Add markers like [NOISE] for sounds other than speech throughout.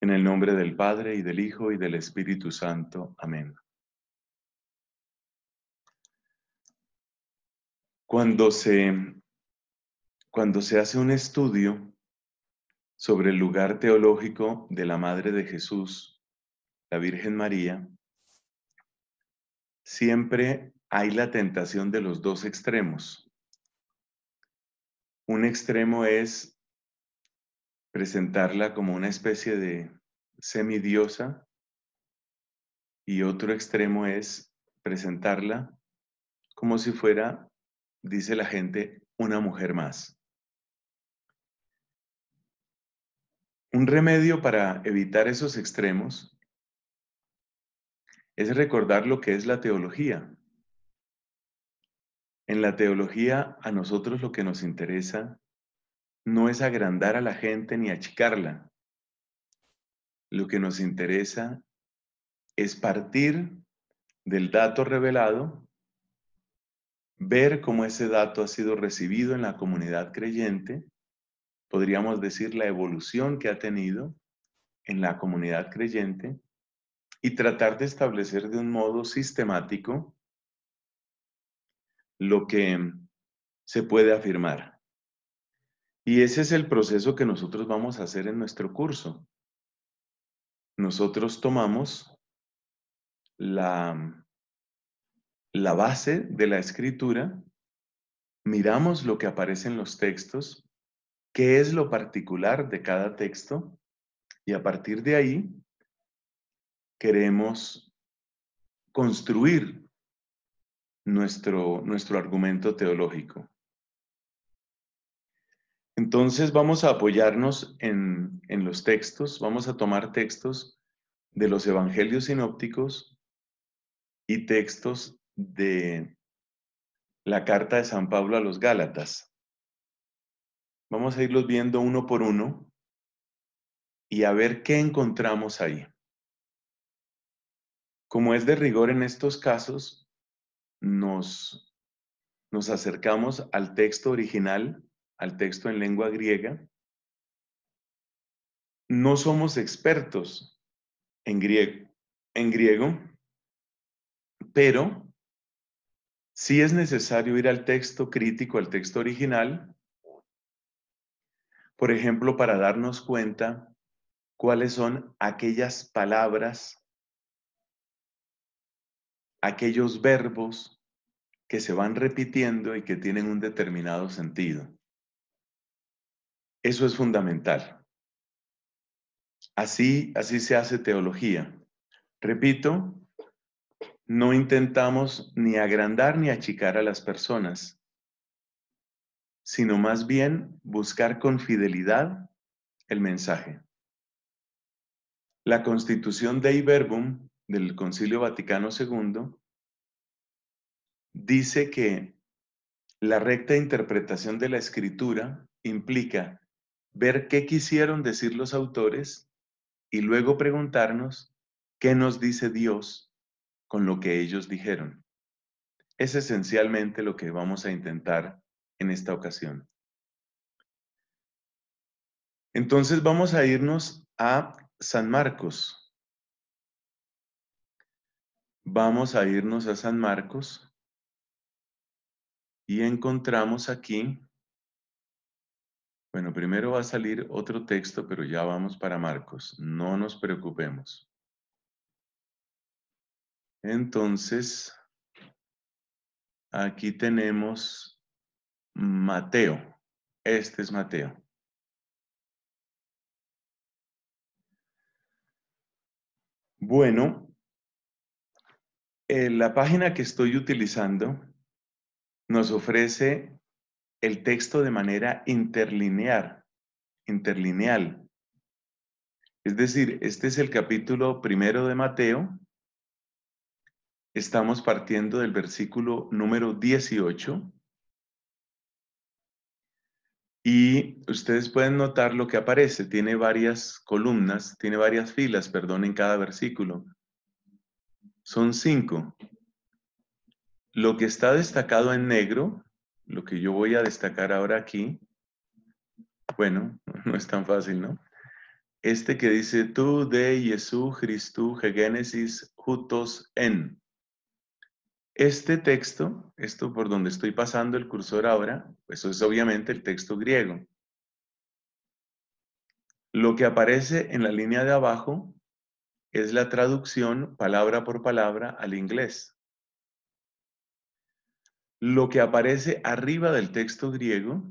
En el nombre del Padre y del Hijo y del Espíritu Santo. Amén. Cuando se, cuando se hace un estudio sobre el lugar teológico de la Madre de Jesús, la Virgen María, siempre hay la tentación de los dos extremos. Un extremo es presentarla como una especie de semidiosa y otro extremo es presentarla como si fuera, dice la gente, una mujer más. Un remedio para evitar esos extremos es recordar lo que es la teología. En la teología a nosotros lo que nos interesa no es agrandar a la gente ni achicarla, lo que nos interesa es partir del dato revelado, ver cómo ese dato ha sido recibido en la comunidad creyente, podríamos decir la evolución que ha tenido en la comunidad creyente, y tratar de establecer de un modo sistemático lo que se puede afirmar. Y ese es el proceso que nosotros vamos a hacer en nuestro curso nosotros tomamos la, base de la escritura, miramos lo que aparece en los textos, qué es lo particular de cada texto, y a partir de ahí queremos construir nuestro argumento teológico. Entonces vamos a apoyarnos en, los textos, vamos a tomar textos de los evangelios sinópticos y textos de la carta de San Pablo a los Gálatas. Vamos a irlos viendo uno por uno y a ver qué encontramos ahí. Como es de rigor en estos casos, nos acercamos al texto original al texto en lengua griega, no somos expertos en griego, pero sí es necesario ir al texto crítico, al texto original, por ejemplo, para darnos cuenta cuáles son aquellas palabras, aquellos verbos que se van repitiendo y que tienen un determinado sentido. Eso es fundamental. Así, así se hace teología. Repito, no intentamos ni agrandar ni achicar a las personas, sino más bien buscar con fidelidad el mensaje. La constitución Dei Verbum del Concilio Vaticano II dice que la recta interpretación de la escritura implica ver qué quisieron decir los autores y luego preguntarnos qué nos dice Dios con lo que ellos dijeron. Es esencialmente lo que vamos a intentar en esta ocasión. Entonces vamos a irnos a San Marcos. Vamos a irnos a San Marcos y encontramos aquí bueno, primero va a salir otro texto, pero ya vamos para Marcos. No nos preocupemos. Entonces, aquí tenemos Mateo. Este es Mateo. Bueno, eh, la página que estoy utilizando nos ofrece el texto de manera interlinear, interlineal. Es decir, este es el capítulo primero de Mateo. Estamos partiendo del versículo número 18. Y ustedes pueden notar lo que aparece. Tiene varias columnas, tiene varias filas, perdón, en cada versículo. Son cinco. Lo que está destacado en negro lo que yo voy a destacar ahora aquí, bueno, [LAUGHS] no es tan fácil, ¿no? Este que dice, tú de Jesús Cristo, Génesis, jutos en. Este texto, esto por donde estoy pasando el cursor ahora, eso pues es obviamente el texto griego. Lo que aparece en la línea de abajo es la traducción palabra por palabra al inglés lo que aparece arriba del texto griego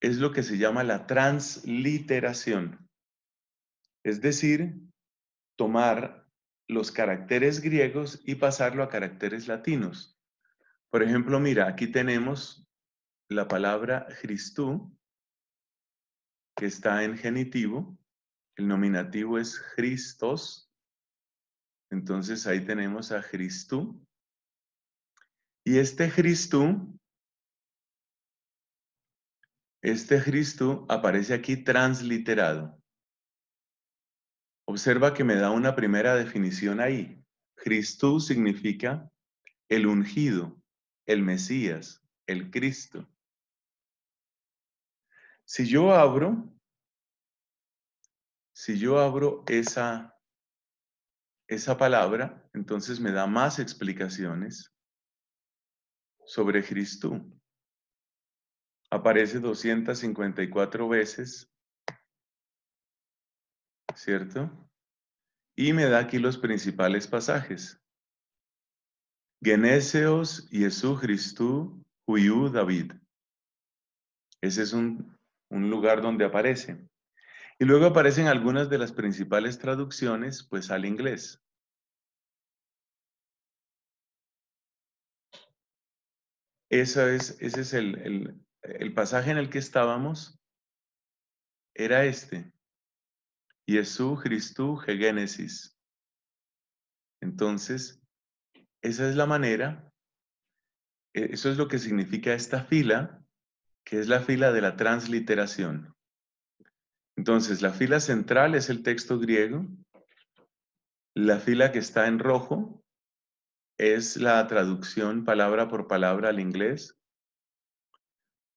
es lo que se llama la transliteración. Es decir, tomar los caracteres griegos y pasarlo a caracteres latinos. Por ejemplo, mira, aquí tenemos la palabra Christú, que está en genitivo. El nominativo es Christos. Entonces ahí tenemos a Christú. Y este Cristo, este Cristo aparece aquí transliterado. Observa que me da una primera definición ahí. Cristo significa el ungido, el Mesías, el Cristo. Si yo abro, si yo abro esa, esa palabra, entonces me da más explicaciones sobre Cristo aparece 254 veces, ¿cierto? Y me da aquí los principales pasajes. Geneseos Cristo, HUYÚ, David. Ese es un, un lugar donde aparece. Y luego aparecen algunas de las principales traducciones, pues al inglés. Esa es, ese es el, el pasaje en el que estábamos. Era este. Jesús, Cristo, Génesis. Entonces, esa es la manera, e, eso es lo que significa esta fila, que es la fila de la transliteración. Entonces, la fila central es el texto griego, la fila que está en rojo es la traducción palabra por palabra al inglés.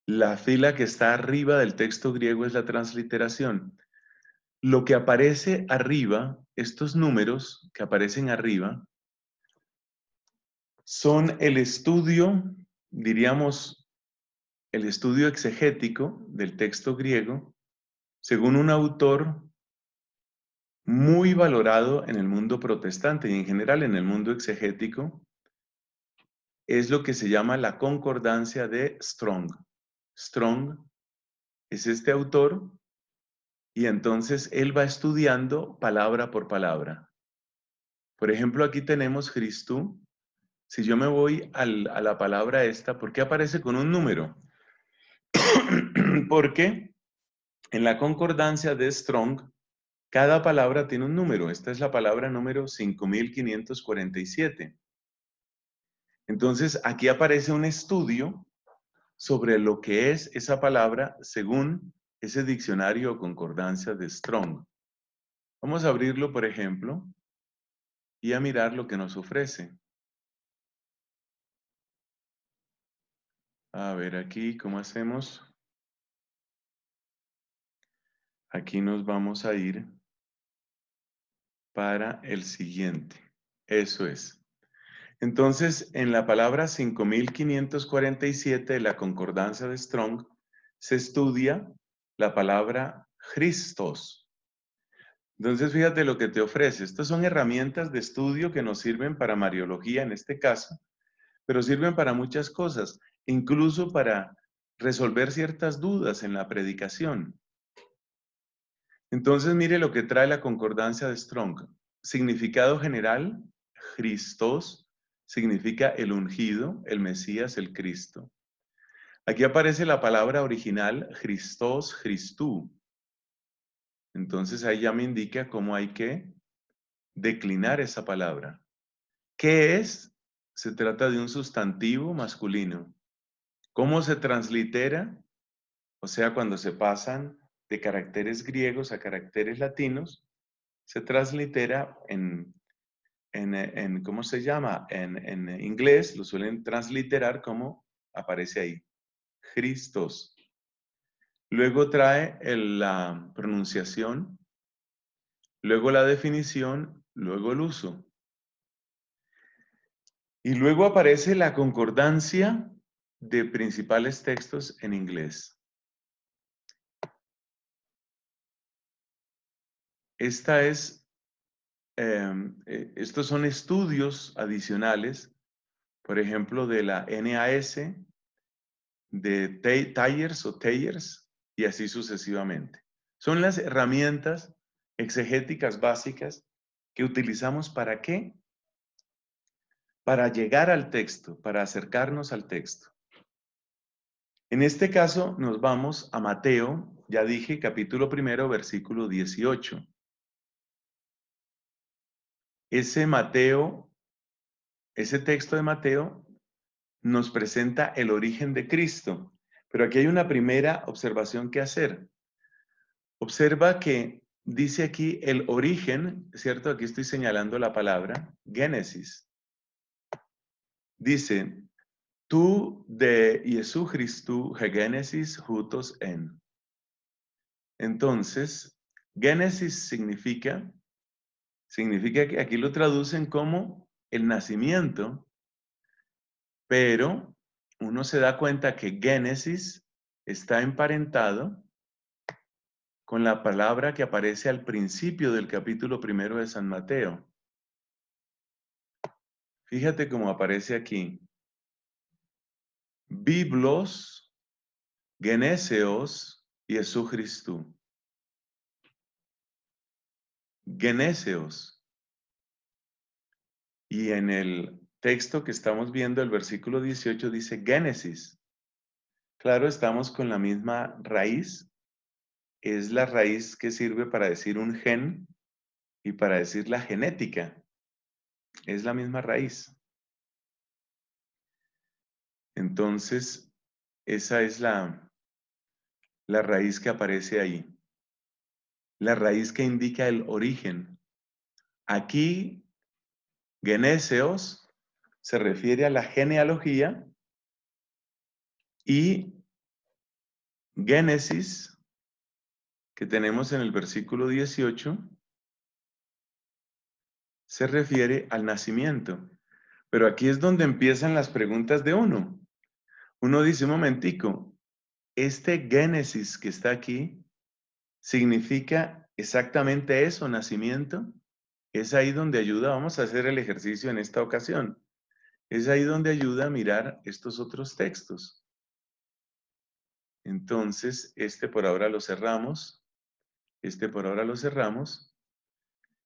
La fila que está arriba del texto griego es la transliteración. Lo que aparece arriba, estos números que aparecen arriba, son el estudio, diríamos, el estudio exegético del texto griego, según un autor muy valorado en el mundo protestante y en general en el mundo exegético, es lo que se llama la concordancia de Strong. Strong es este autor y entonces él va estudiando palabra por palabra. Por ejemplo, aquí tenemos Cristo. Si yo me voy a la palabra esta, ¿por qué aparece con un número? [CLEARS THROAT] Porque en la concordancia de Strong, cada palabra tiene un número. Esta es la palabra número 5547. Entonces, aquí aparece un estudio sobre lo que es esa palabra según ese diccionario o concordancia de Strong. Vamos a abrirlo, por ejemplo, y a mirar lo que nos ofrece. A ver aquí, ¿cómo hacemos? Aquí nos vamos a ir para el siguiente. Eso es. Entonces, en la palabra 5547 de la concordancia de Strong, se estudia la palabra Christos. Entonces, fíjate lo que te ofrece. Estas son herramientas de estudio que nos sirven para Mariología en este caso, pero sirven para muchas cosas, incluso para resolver ciertas dudas en la predicación. Entonces, mire lo que trae la concordancia de Strong. Significado general, Christos significa el ungido, el Mesías, el Cristo. Aquí aparece la palabra original Christos, Christú. Entonces ahí ya me indica cómo hay que declinar esa palabra. ¿Qué es? Se trata de un sustantivo masculino. ¿Cómo se translitera? O sea, cuando se pasan de caracteres griegos a caracteres latinos, se translitera en, en, ¿cómo se llama? En, inglés lo suelen transliterar como aparece ahí, cristos. Luego trae la pronunciación, luego la definición, luego el uso. Y luego aparece la concordancia de principales textos en inglés. Em, eh, estos son estudios adicionales, por ejemplo, de la NAS, de Tayers o TAYERS, y así sucesivamente. Son las herramientas exegéticas básicas que utilizamos para qué? Para llegar al texto, para acercarnos al texto. En este caso nos vamos a Mateo, ya dije capítulo primero, versículo 18 ese Mateo, ese texto de Mateo nos presenta el origen de Cristo. Pero aquí hay una primera observación que hacer. Observa que dice aquí el origen, ¿cierto? Aquí estoy señalando la palabra, Génesis. Dice, tú de Jesucristo, Génesis, juntos en. Entonces, Génesis significa Significa que aquí lo traducen como el nacimiento, pero uno se da cuenta que Génesis está emparentado con la palabra que aparece al principio del capítulo primero de San Mateo. Fíjate cómo aparece aquí. Biblos, Geneseos y Jesucristo. Genéseos. Y en el texto que estamos viendo, el versículo 18 dice Génesis. Claro, estamos con la misma raíz. Es la raíz que sirve para decir un gen y para decir la genética. Es la misma raíz. Entonces, esa es la, la raíz que aparece ahí la raíz que indica el origen. Aquí, genéseos se refiere a la genealogía y Génesis, que tenemos en el versículo 18, se refiere al nacimiento. Pero aquí es donde empiezan las preguntas de uno. Uno dice, un momentico, este Génesis que está aquí significa exactamente eso, nacimiento. Es ahí donde ayuda, vamos a hacer el ejercicio en esta ocasión. Es ahí donde ayuda a mirar estos otros textos. Entonces, este por ahora lo cerramos. Este por ahora lo cerramos.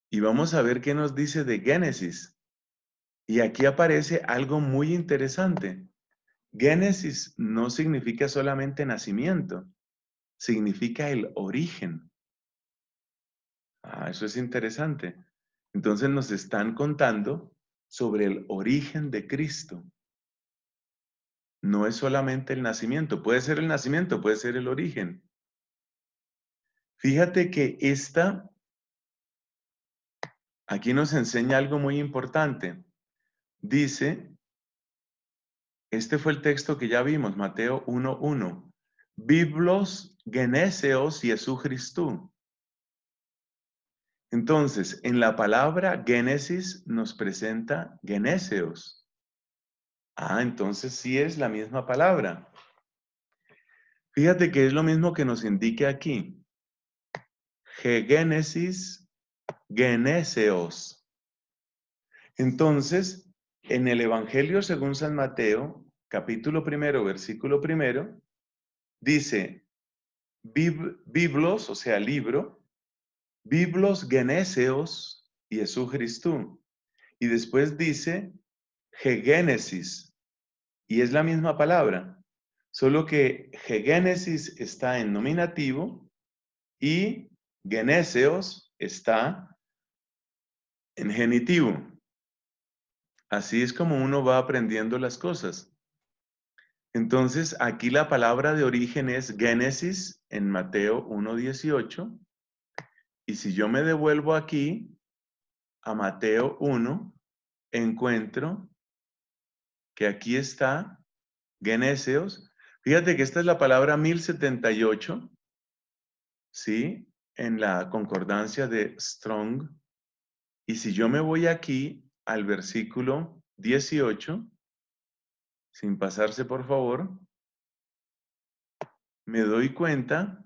Y vamos a ver qué nos dice de Génesis. Y aquí aparece algo muy interesante. Génesis no significa solamente nacimiento significa el origen. Ah, eso es interesante. Entonces nos están contando sobre el origen de Cristo. No es solamente el nacimiento, puede ser el nacimiento, puede ser el origen. Fíjate que esta, aquí nos enseña algo muy importante. Dice, este fue el texto que ya vimos, Mateo 1.1. Biblos Geneseos Jesucristo. Entonces, en la palabra Génesis nos presenta Geneseos. Ah, entonces sí es la misma palabra. Fíjate que es lo mismo que nos indique aquí. Génesis, Geneseos. Entonces, en el Evangelio según San Mateo, capítulo primero, versículo primero, dice, biblos, o sea, libro, biblos geneseos, Jesús jesucristo Y después dice gegénesis, y es la misma palabra, solo que gegénesis está en nominativo y geneseos está en genitivo. Así es como uno va aprendiendo las cosas. Entonces, aquí la palabra de origen es Génesis en Mateo 1.18. Y si yo me devuelvo aquí a Mateo 1, encuentro que aquí está Genéseos. Fíjate que esta es la palabra 1078, ¿sí? En la concordancia de Strong. Y si yo me voy aquí al versículo 18, sin pasarse por favor, me doy cuenta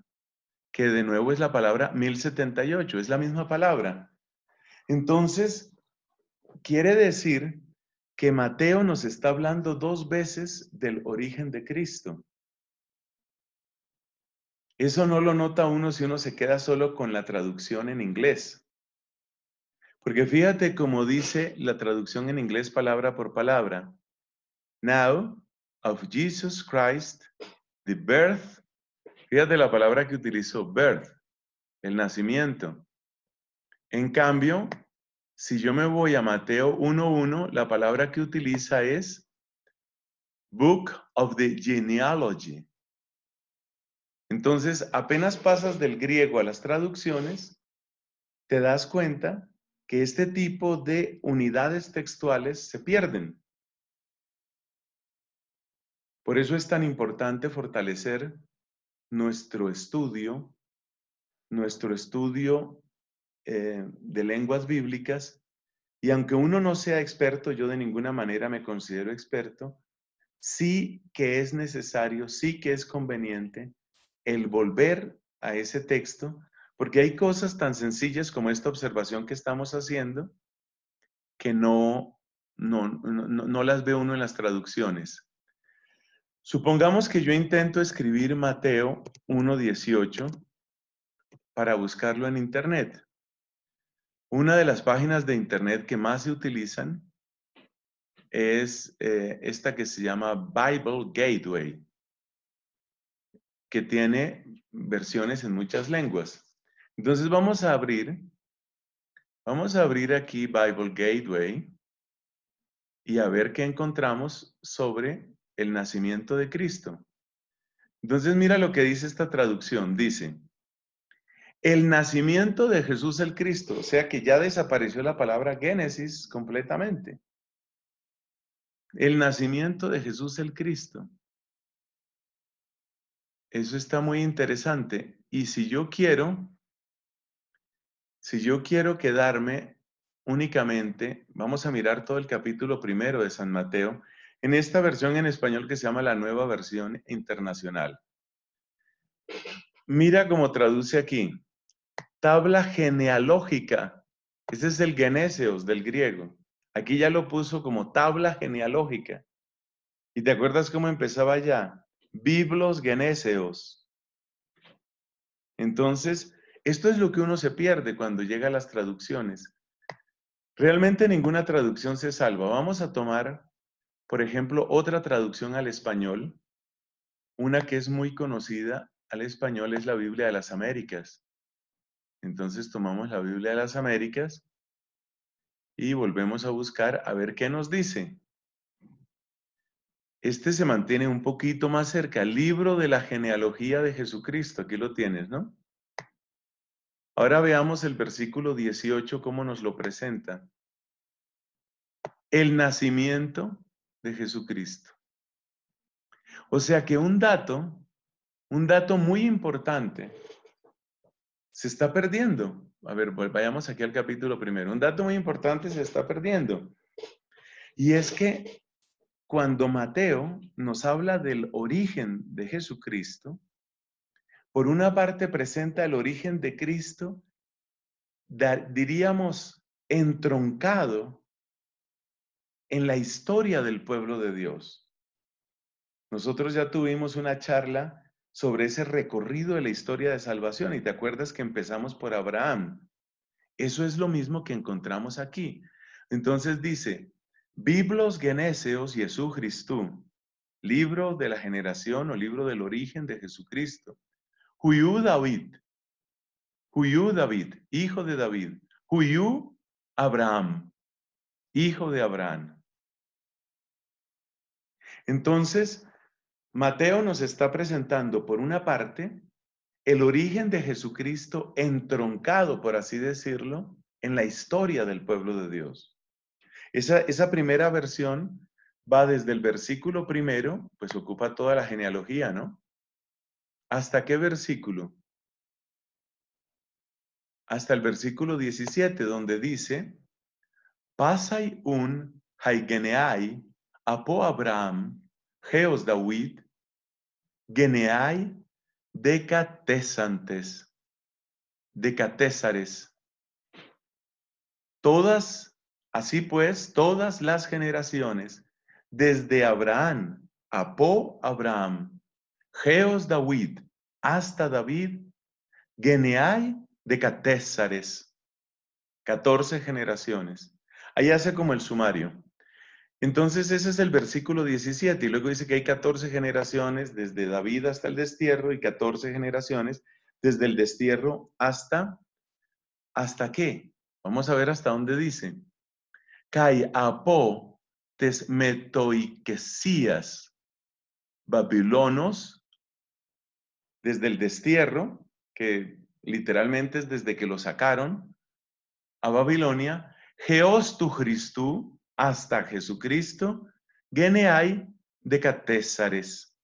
que de nuevo es la palabra 1078, es la misma palabra. Entonces, quiere decir que Mateo nos está hablando dos veces del origen de Cristo. Eso no lo nota uno si uno se queda solo con la traducción en inglés. Porque fíjate cómo dice la traducción en inglés palabra por palabra now of Jesus Christ, the birth. Fíjate la palabra que utilizó, birth, el nacimiento. En cambio, si yo me voy a Mateo 1.1, la palabra que utiliza es Book of the Genealogy. Entonces, apenas pasas del griego a las traducciones, te das cuenta que este tipo de unidades textuales se pierden. Por eso es tan importante fortalecer nuestro estudio, nuestro estudio eh, de lenguas bíblicas. Y aunque uno no sea experto, yo de ninguna manera me considero experto, sí que es necesario, sí que es conveniente el volver a ese texto, porque hay cosas tan sencillas como esta observación que estamos haciendo que no, no, no, no las ve uno en las traducciones. Supongamos que yo intento escribir Mateo 1.18 para buscarlo en Internet. Una de las páginas de Internet que más se utilizan es eh, esta que se llama Bible Gateway, que tiene versiones en muchas lenguas. Entonces vamos a abrir, vamos a abrir aquí Bible Gateway y a ver qué encontramos sobre el nacimiento de Cristo. Entonces mira lo que dice esta traducción. Dice, el nacimiento de Jesús el Cristo, o sea que ya desapareció la palabra Génesis completamente. El nacimiento de Jesús el Cristo. Eso está muy interesante. Y si yo quiero, si yo quiero quedarme únicamente, vamos a mirar todo el capítulo primero de San Mateo en esta versión en español que se llama la nueva versión internacional. Mira cómo traduce aquí. Tabla genealógica. Ese es el genéseos del griego. Aquí ya lo puso como tabla genealógica. ¿Y te acuerdas cómo empezaba ya? Biblos genéseos. Entonces, esto es lo que uno se pierde cuando llega a las traducciones. Realmente ninguna traducción se salva. Vamos a tomar por ejemplo, otra traducción al español, una que es muy conocida al español es la Biblia de las Américas. Entonces tomamos la Biblia de las Américas y volvemos a buscar a ver qué nos dice. Este se mantiene un poquito más cerca, libro de la genealogía de Jesucristo, aquí lo tienes, ¿no? Ahora veamos el versículo 18, cómo nos lo presenta. El nacimiento de Jesucristo. O sea que un dato, un dato muy importante, se está perdiendo. A ver, pues, vayamos aquí al capítulo primero. Un dato muy importante se está perdiendo. Y es que cuando Mateo nos habla del origen de Jesucristo, por una parte presenta el origen de Cristo, diríamos, entroncado en la historia del pueblo de Dios. Nosotros ya tuvimos una charla sobre ese recorrido de la historia de salvación y te acuerdas que empezamos por Abraham. Eso es lo mismo que encontramos aquí. Entonces dice, Biblos Jesús Jesucristo, libro de la generación o libro del origen de Jesucristo. Huyú David, Huyú David, hijo de David. Huyú Abraham hijo de Abraham. Entonces, Mateo nos está presentando, por una parte, el origen de Jesucristo entroncado, por así decirlo, en la historia del pueblo de Dios. Esa, esa primera versión va desde el versículo primero, pues ocupa toda la genealogía, ¿no? ¿Hasta qué versículo? Hasta el versículo 17, donde dice, Pasai un haigeneai apó Abraham, geos David, geneai decatesantes, decatésares. Todas, así pues, todas las generaciones, desde Abraham, apo Abraham, geos David, hasta David, geneai decatésares, 14 generaciones. Ahí hace como el sumario. Entonces ese es el versículo 17 y luego dice que hay 14 generaciones desde David hasta el destierro y 14 generaciones desde el destierro hasta, ¿hasta qué? Vamos a ver hasta dónde dice. Kai apo babilonos desde el destierro, que literalmente es desde que lo sacaron a Babilonia, Geos tu Christu, hasta Jesucristo, geneai de catésares,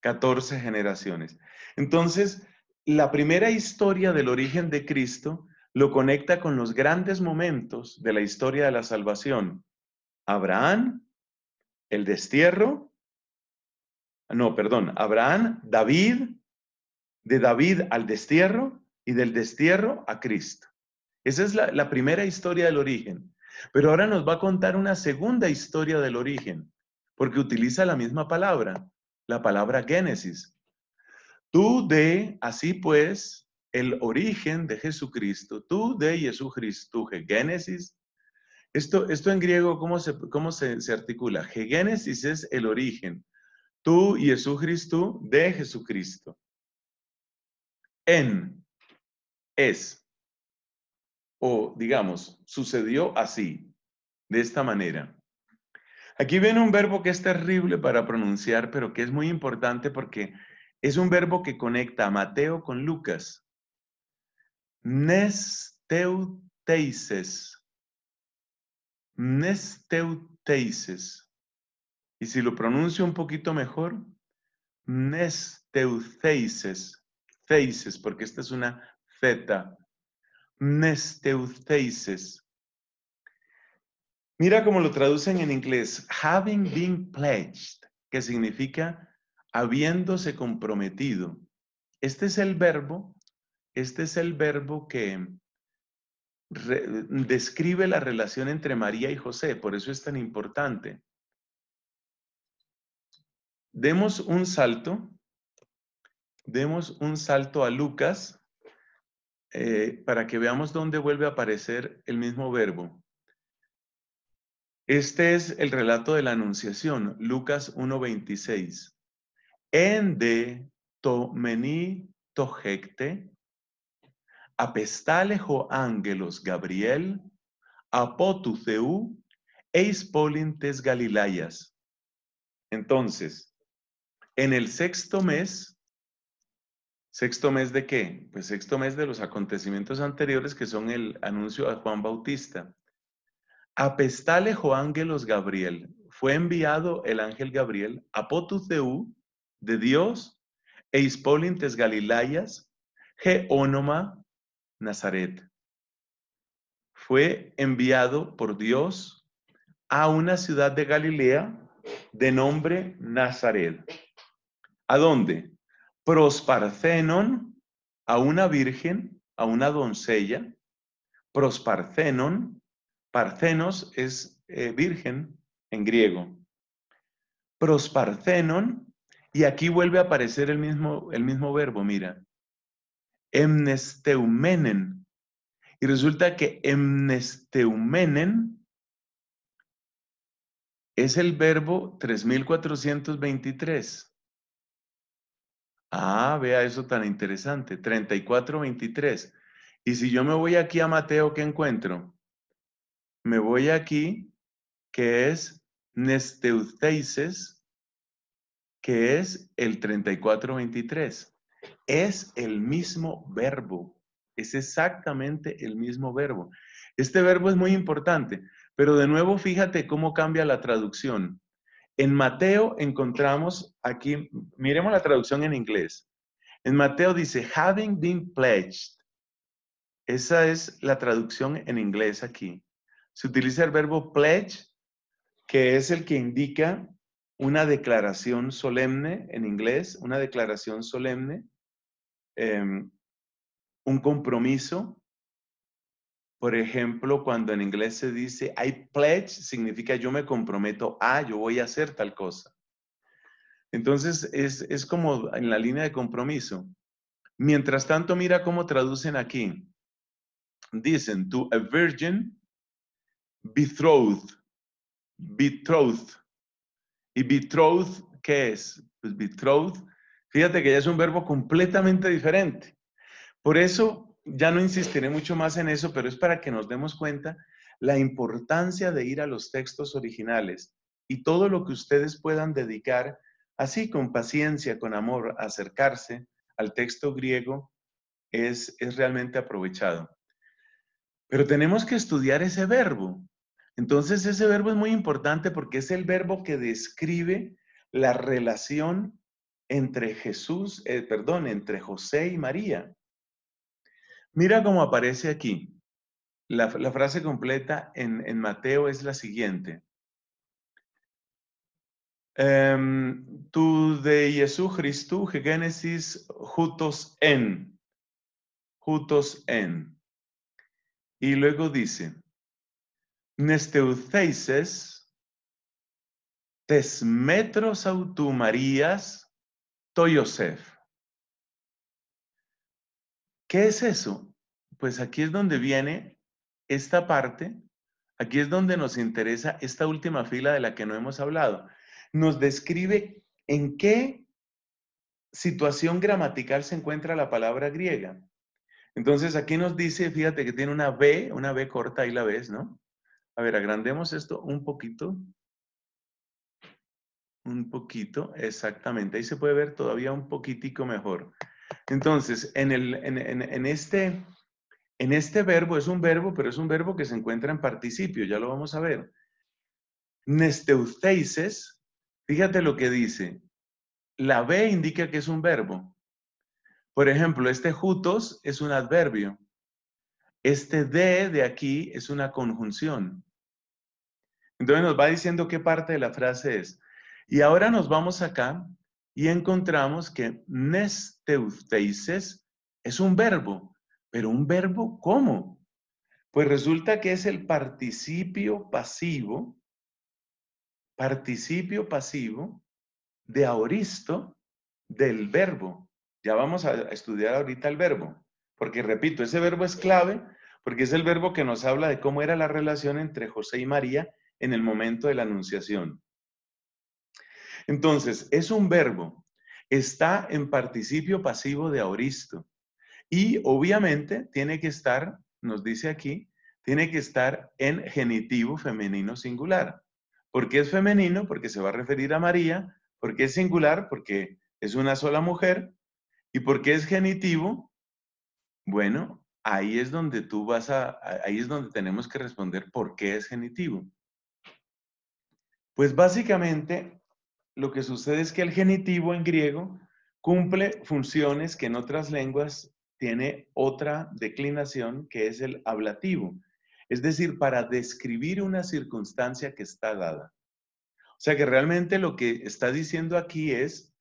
14 generaciones. Entonces, la primera historia del origen de Cristo lo conecta con los grandes momentos de la historia de la salvación. Abraham, el destierro, no, perdón, Abraham, David, de David al destierro y del destierro a Cristo. Esa es la, primera historia del origen. Pero ahora nos va a contar una segunda historia del origen, porque utiliza la misma palabra, la palabra Génesis. Tú de, así pues, el origen de Jesucristo, tú de Jesucristo, Génesis. Esto, esto en griego, ¿cómo se, cómo se, se articula? Génesis es el origen. Tú, Jesucristo, de Jesucristo. En, es o digamos, sucedió así, de esta manera. Aquí viene un verbo que es terrible para pronunciar, pero que es muy importante porque es un verbo que conecta a Mateo con Lucas. Nesteuteises. Nesteuteises. Y si lo pronuncio un poquito mejor, nesteuteises. feises, porque esta es una Zeta. Nesteutheises. Mira cómo lo traducen en inglés, having been pledged, que significa habiéndose comprometido. Este es el verbo, este es el verbo que describe la relación entre María y José, por eso es tan importante. Demos un salto, demos un salto a Lucas eh, para que veamos dónde vuelve a aparecer el mismo verbo. Este es el relato de la Anunciación, Lucas 1.26. En de tomení tojecte, apestalejo ángelos Gabriel, Galilayas. Entonces, en el sexto mes, ¿Sexto mes de qué? Pues sexto mes de los acontecimientos anteriores que son el anuncio a Juan Bautista. Apestale Joángelos Gabriel. Fue enviado el ángel Gabriel a Potus U, de Dios, e Ispolintes Galilayas, Geónoma, Nazaret. Fue enviado por Dios a una ciudad de Galilea de nombre Nazaret. ¿A dónde? prosparcenon a una virgen, a una doncella. Prosparcenon, parcenos es eh, virgen en griego. Prosparcenon, y aquí vuelve a aparecer el mismo, el mismo verbo, mira. Emnesteumenen. Y resulta que emnesteumenen es el verbo 3423. Ah, vea eso tan interesante. 34, 23. Y si yo me voy aquí a Mateo, ¿qué encuentro? Me voy aquí, que es Nesteutheises, que es el 34, 23. Es el mismo verbo. Es exactamente el mismo verbo. Este verbo es muy importante, pero de nuevo fíjate cómo cambia la traducción. En Mateo encontramos aquí, miremos la traducción en inglés. En Mateo dice, having been pledged. Esa es la traducción en inglés aquí. Se utiliza el verbo pledge, que es el que indica una declaración solemne en inglés, una declaración solemne, em, un compromiso, por ejemplo, cuando en inglés se dice I pledge, significa yo me comprometo a, yo voy a hacer tal cosa. Entonces, es, como en la línea de compromiso. Mientras tanto, mira cómo traducen aquí. Dicen, to a virgin betrothed, betrothed. ¿Y betrothed qué es? Pues betrothed, fíjate que ya es un verbo completamente diferente. Por eso ya no insistiré mucho más en eso, pero es para que nos demos cuenta la importancia de ir a los textos originales y todo lo que ustedes puedan dedicar, así con paciencia, con amor, acercarse al texto griego, es, realmente aprovechado. Pero tenemos que estudiar ese verbo. Entonces ese verbo es muy importante porque es el verbo que describe la relación entre Jesús, eh, perdón, entre José y María. Mira cómo aparece aquí. La, frase completa en, Mateo es la siguiente. Em, de Jesucristo, Génesis, jutos en. Jutos en. Y luego dice, tes tesmetros autumarías, to Yosef. ¿Qué es eso? Pues aquí es donde viene esta parte, aquí es donde nos interesa esta última fila de la que no hemos hablado. Nos describe en qué situación gramatical se encuentra la palabra griega. Entonces aquí nos dice, fíjate que tiene una B, una B corta, ahí la ves, ¿no? A ver, agrandemos esto un poquito. Un poquito, exactamente. Ahí se puede ver todavía un poquitico mejor. Entonces, en, el, en, este, en este verbo, es un verbo, pero es un verbo que se encuentra en participio, ya lo vamos a ver. Nesteutheises, fíjate lo que dice. La B indica que es un verbo. Por ejemplo, este jutos es un adverbio. Este de de aquí es una conjunción. Entonces nos va diciendo qué parte de la frase es. Y ahora nos vamos acá y encontramos que nesteuteises es un verbo, pero un verbo ¿cómo? Pues resulta que es el participio pasivo, participio pasivo de aoristo del verbo. Ya vamos a estudiar ahorita el verbo, porque repito, ese verbo es clave porque es el verbo que nos habla de cómo era la relación entre José y María en el momento de la anunciación. Entonces, es un verbo. Está en participio pasivo de auristo. Y obviamente tiene que estar, nos dice aquí, tiene que estar en genitivo femenino singular. ¿Por qué es femenino? Porque se va a referir a María. ¿Por qué es singular? Porque es una sola mujer. ¿Y por qué es genitivo? Bueno, ahí es donde tú vas a, ahí es donde tenemos que responder por qué es genitivo. Pues básicamente lo que sucede es que el genitivo en griego cumple funciones que en otras lenguas tiene otra declinación que es el ablativo, es decir, para describir una circunstancia que está dada. O sea que realmente lo que está diciendo aquí es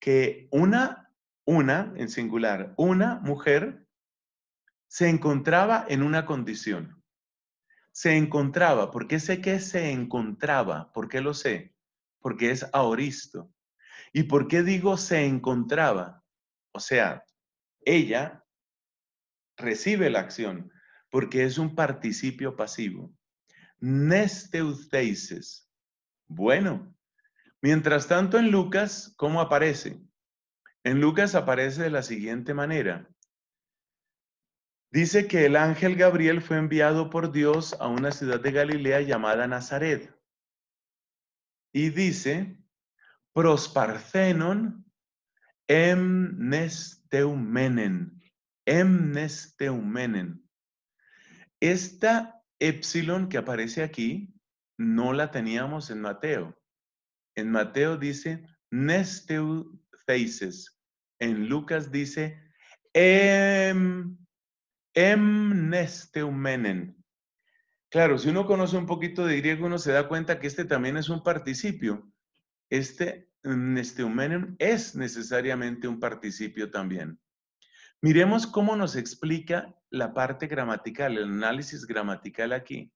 que una, una, en singular, una mujer se encontraba en una condición. Se encontraba, ¿por qué sé que se encontraba? ¿Por qué lo sé? Porque es aoristo. ¿Y por qué digo se encontraba? O sea, ella recibe la acción porque es un participio pasivo. Nesteuteises. Bueno, mientras tanto en Lucas, ¿cómo aparece? En Lucas aparece de la siguiente manera. Dice que el ángel Gabriel fue enviado por Dios a una ciudad de Galilea llamada Nazaret, y dice, prosparcenon emnesteumenen, emnesteumenen. Esta epsilon que aparece aquí no la teníamos en Mateo. En Mateo dice theses. En Lucas dice em, emnesteumenen. Claro, si uno conoce un poquito de griego, uno se da cuenta que este también es un participio. Este Nesteumenium mm, es necesariamente un participio también. Miremos cómo nos explica la parte gramatical, el análisis gramatical aquí.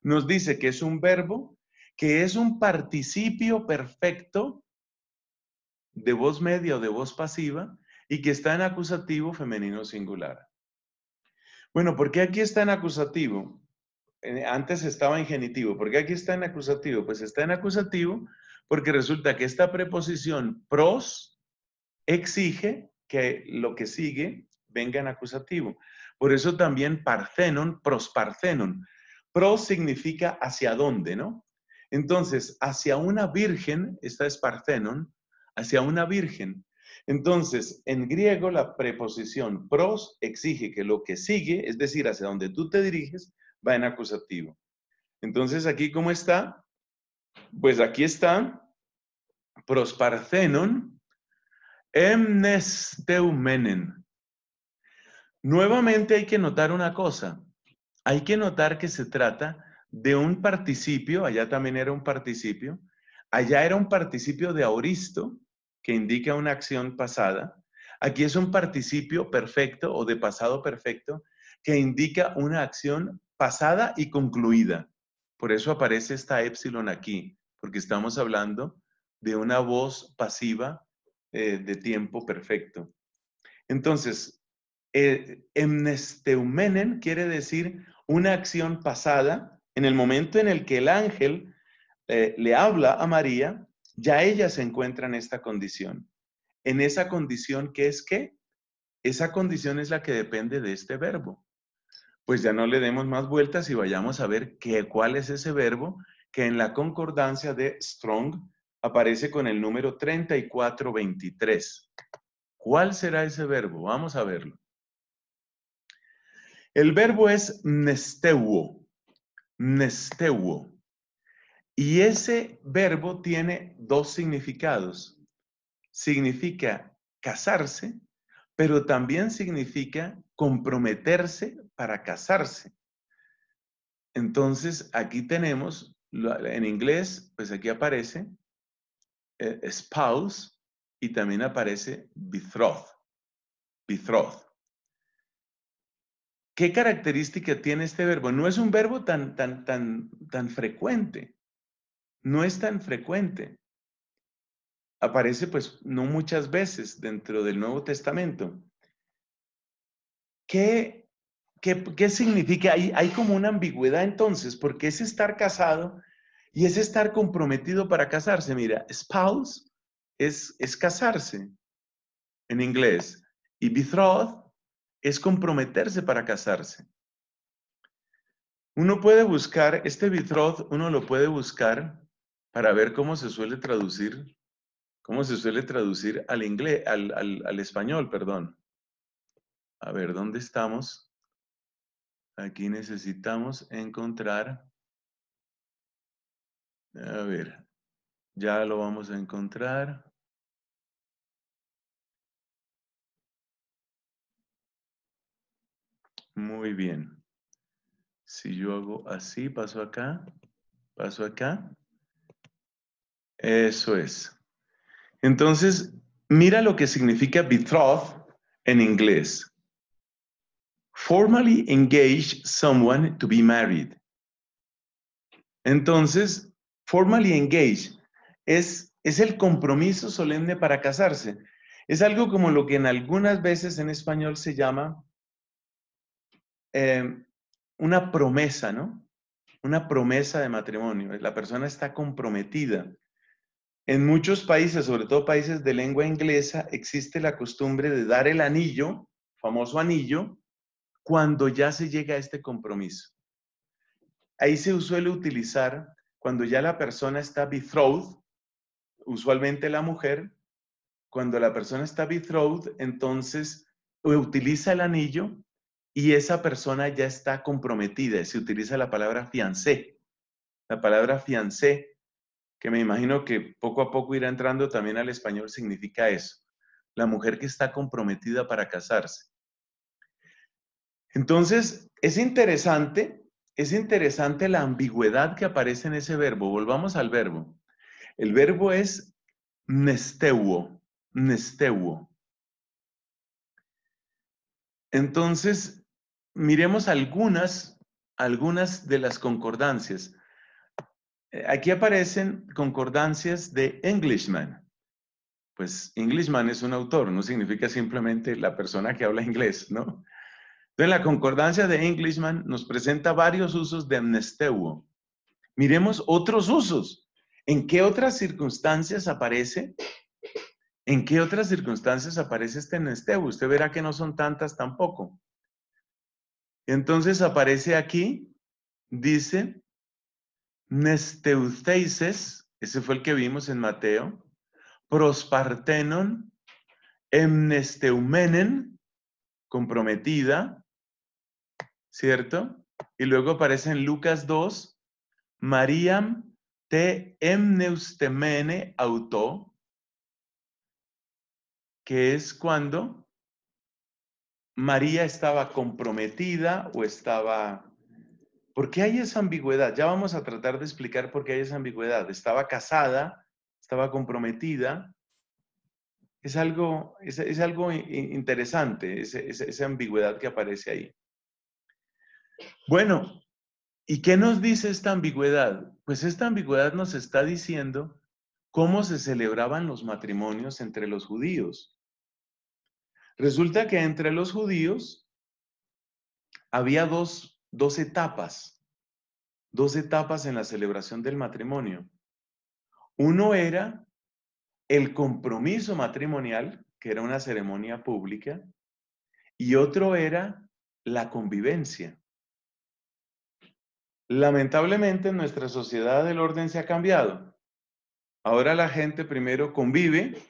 Nos dice que es un verbo, que es un participio perfecto de voz media o de voz pasiva y que está en acusativo femenino singular. Bueno, ¿por qué aquí está en acusativo? Eh, antes estaba en genitivo. porque aquí está en acusativo? Pues está en acusativo porque resulta que esta preposición pros exige que lo que sigue venga en acusativo. Por eso también parthenon, parthenon. Pros significa hacia dónde, ¿no? Entonces, hacia una virgen, esta es parthenon, hacia una virgen. Entonces, en griego la preposición pros exige que lo que sigue, es decir, hacia donde tú te diriges, va en acusativo. Entonces, aquí, ¿cómo está? Pues aquí está prosparcenon emnesteumenen. Nuevamente hay que notar una cosa. Hay que notar que se trata de un participio, allá también era un participio, allá era un participio de auristo, que indica una acción pasada. Aquí es un participio perfecto o de pasado perfecto que indica una acción pasada y concluida. Por eso aparece esta epsilon aquí, porque estamos hablando de una voz pasiva eh, de tiempo perfecto. Entonces, eh, emnesteumenen quiere decir una acción pasada. En el momento en el que el ángel eh, le habla a María, ya ella se encuentra en esta condición. En esa condición, ¿qué es qué? Esa condición es la que depende de este verbo pues ya no le demos más vueltas y vayamos a ver qué, cuál es ese verbo que en la concordancia de Strong aparece con el número 3423. ¿Cuál será ese verbo? Vamos a verlo. El verbo es nesteuo, nesteuo. Y ese verbo tiene dos significados. Significa casarse, pero también significa comprometerse para casarse. Entonces, aquí tenemos, en inglés, pues aquí aparece eh, spouse y también aparece bithroth. ¿Qué característica tiene este verbo? No es un verbo tan, tan, tan, tan frecuente. No es tan frecuente. Aparece pues no muchas veces dentro del Nuevo Testamento. ¿Qué ¿qué, significa? Hay, hay como una ambigüedad entonces, porque es estar casado y es estar comprometido para casarse. Mira, spouse es, es casarse en inglés y betroth es comprometerse para casarse. Uno puede buscar, este betroth, uno lo puede buscar para ver cómo se suele traducir, cómo se suele traducir al inglés, al español, perdón. A ver, ¿dónde estamos? Aquí necesitamos encontrar, a ver, ya lo vamos a encontrar. Muy bien. Si yo hago así, paso acá, paso acá. Eso es. Entonces, mira lo que significa Betroth en inglés. Formally engage someone to be married. Entonces, formally engage es, es el compromiso solemne para casarse. Es algo como lo que en algunas veces en español se llama eh, una promesa, ¿no? Una promesa de matrimonio. La persona está comprometida. En muchos países, sobre todo países de lengua inglesa, existe la costumbre de dar el anillo, famoso anillo, cuando ya se llega a este compromiso. Ahí se suele utilizar cuando ya la persona está betrothed, usualmente la mujer, cuando la persona está betrothed, entonces eh, utiliza el anillo y esa persona ya está comprometida. Se utiliza la palabra fiancé. La palabra fiancé, que me imagino que poco a poco irá entrando también al español, significa eso. La mujer que está comprometida para casarse. Entonces, es interesante, es interesante la ambigüedad que aparece en ese verbo. Volvamos al verbo. El verbo es nesteuo, nesteuo. Entonces, miremos algunas, algunas de las concordancias. Eh, aquí aparecen concordancias de Englishman. Pues Englishman es un autor, no significa simplemente la persona que habla inglés, ¿no? Entonces, la concordancia de Englishman nos presenta varios usos de amnesteuo. Miremos otros usos. ¿En qué otras circunstancias aparece? ¿En qué otras circunstancias aparece este amnesteuo? Usted verá que no son tantas tampoco. Entonces aparece aquí, dice, nesteutheises, ese fue el que vimos en Mateo, prospartenon, emnesteumenen, comprometida, ¿cierto? Y luego aparece en Lucas 2, Mariam te emneustemene auto, que es cuando María estaba comprometida o estaba... ¿Por qué hay esa ambigüedad? Ya vamos a tratar de explicar por qué hay esa ambigüedad. Estaba casada, estaba comprometida. Es algo, es, es algo interesante, esa, esa ambigüedad que aparece ahí. Bueno, ¿y qué nos dice esta ambigüedad? Pues esta ambigüedad nos está diciendo cómo se celebraban los matrimonios entre los judíos. Resulta que entre los judíos había dos, etapas, dos etapas en la celebración del matrimonio. Uno era el compromiso matrimonial, que era una ceremonia pública, y otro era la convivencia. Lamentablemente nuestra sociedad el orden se ha cambiado. Ahora la gente primero convive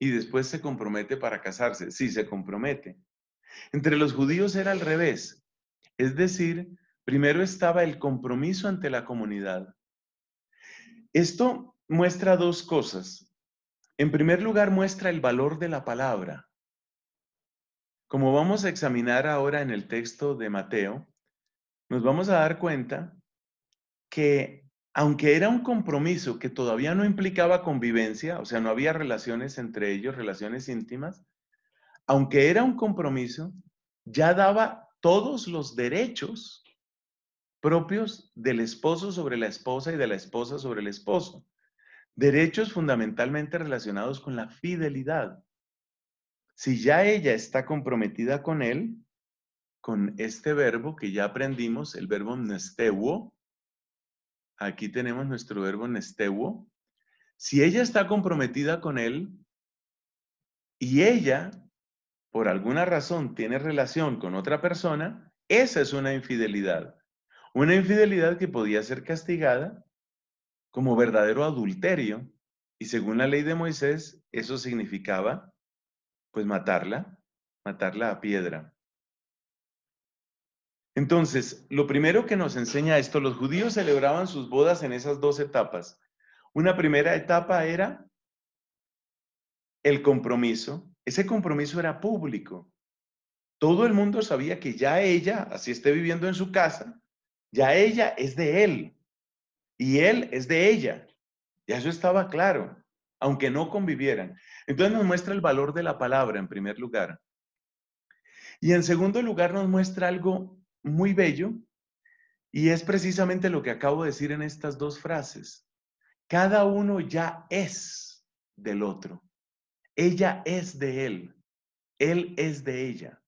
y después se compromete para casarse. Sí, se compromete. Entre los judíos era al revés. Es decir, primero estaba el compromiso ante la comunidad. Esto muestra dos cosas. En primer lugar, muestra el valor de la palabra. Como vamos a examinar ahora en el texto de Mateo, nos vamos a dar cuenta que aunque era un compromiso que todavía no implicaba convivencia, o sea, no había relaciones entre ellos, relaciones íntimas, aunque era un compromiso, ya daba todos los derechos propios del esposo sobre la esposa y de la esposa sobre el esposo. Derechos fundamentalmente relacionados con la fidelidad. Si ya ella está comprometida con él, con este verbo que ya aprendimos, el verbo nesteuo. Aquí tenemos nuestro verbo nesteuo. Si ella está comprometida con él y ella, por alguna razón, tiene relación con otra persona, esa es una infidelidad. Una infidelidad que podía ser castigada como verdadero adulterio. Y según la ley de Moisés, eso significaba, pues, matarla, matarla a piedra. Entonces, lo primero que nos enseña esto, los judíos celebraban sus bodas en esas dos etapas. Una primera etapa era el compromiso. Ese compromiso era público. Todo el mundo sabía que ya ella, así esté viviendo en su casa, ya ella es de él y él es de ella. Ya eso estaba claro, aunque no convivieran. Entonces nos muestra el valor de la palabra en primer lugar. Y en segundo lugar nos muestra algo muy bello y es precisamente lo que acabo de decir en estas dos frases. Cada uno ya es del otro. Ella es de él. Él es de ella.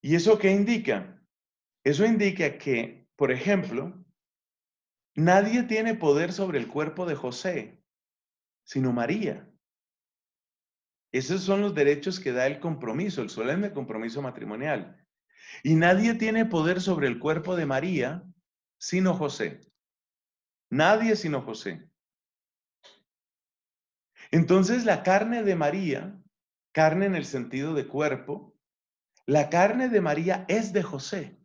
¿Y eso qué indica? Eso indica que, por ejemplo, nadie tiene poder sobre el cuerpo de José, sino María. Esos son los derechos que da el compromiso, el solemne compromiso matrimonial. Y nadie tiene poder sobre el cuerpo de María sino José. Nadie sino José. Entonces la carne de María, carne en el sentido de cuerpo, la carne de María es de José.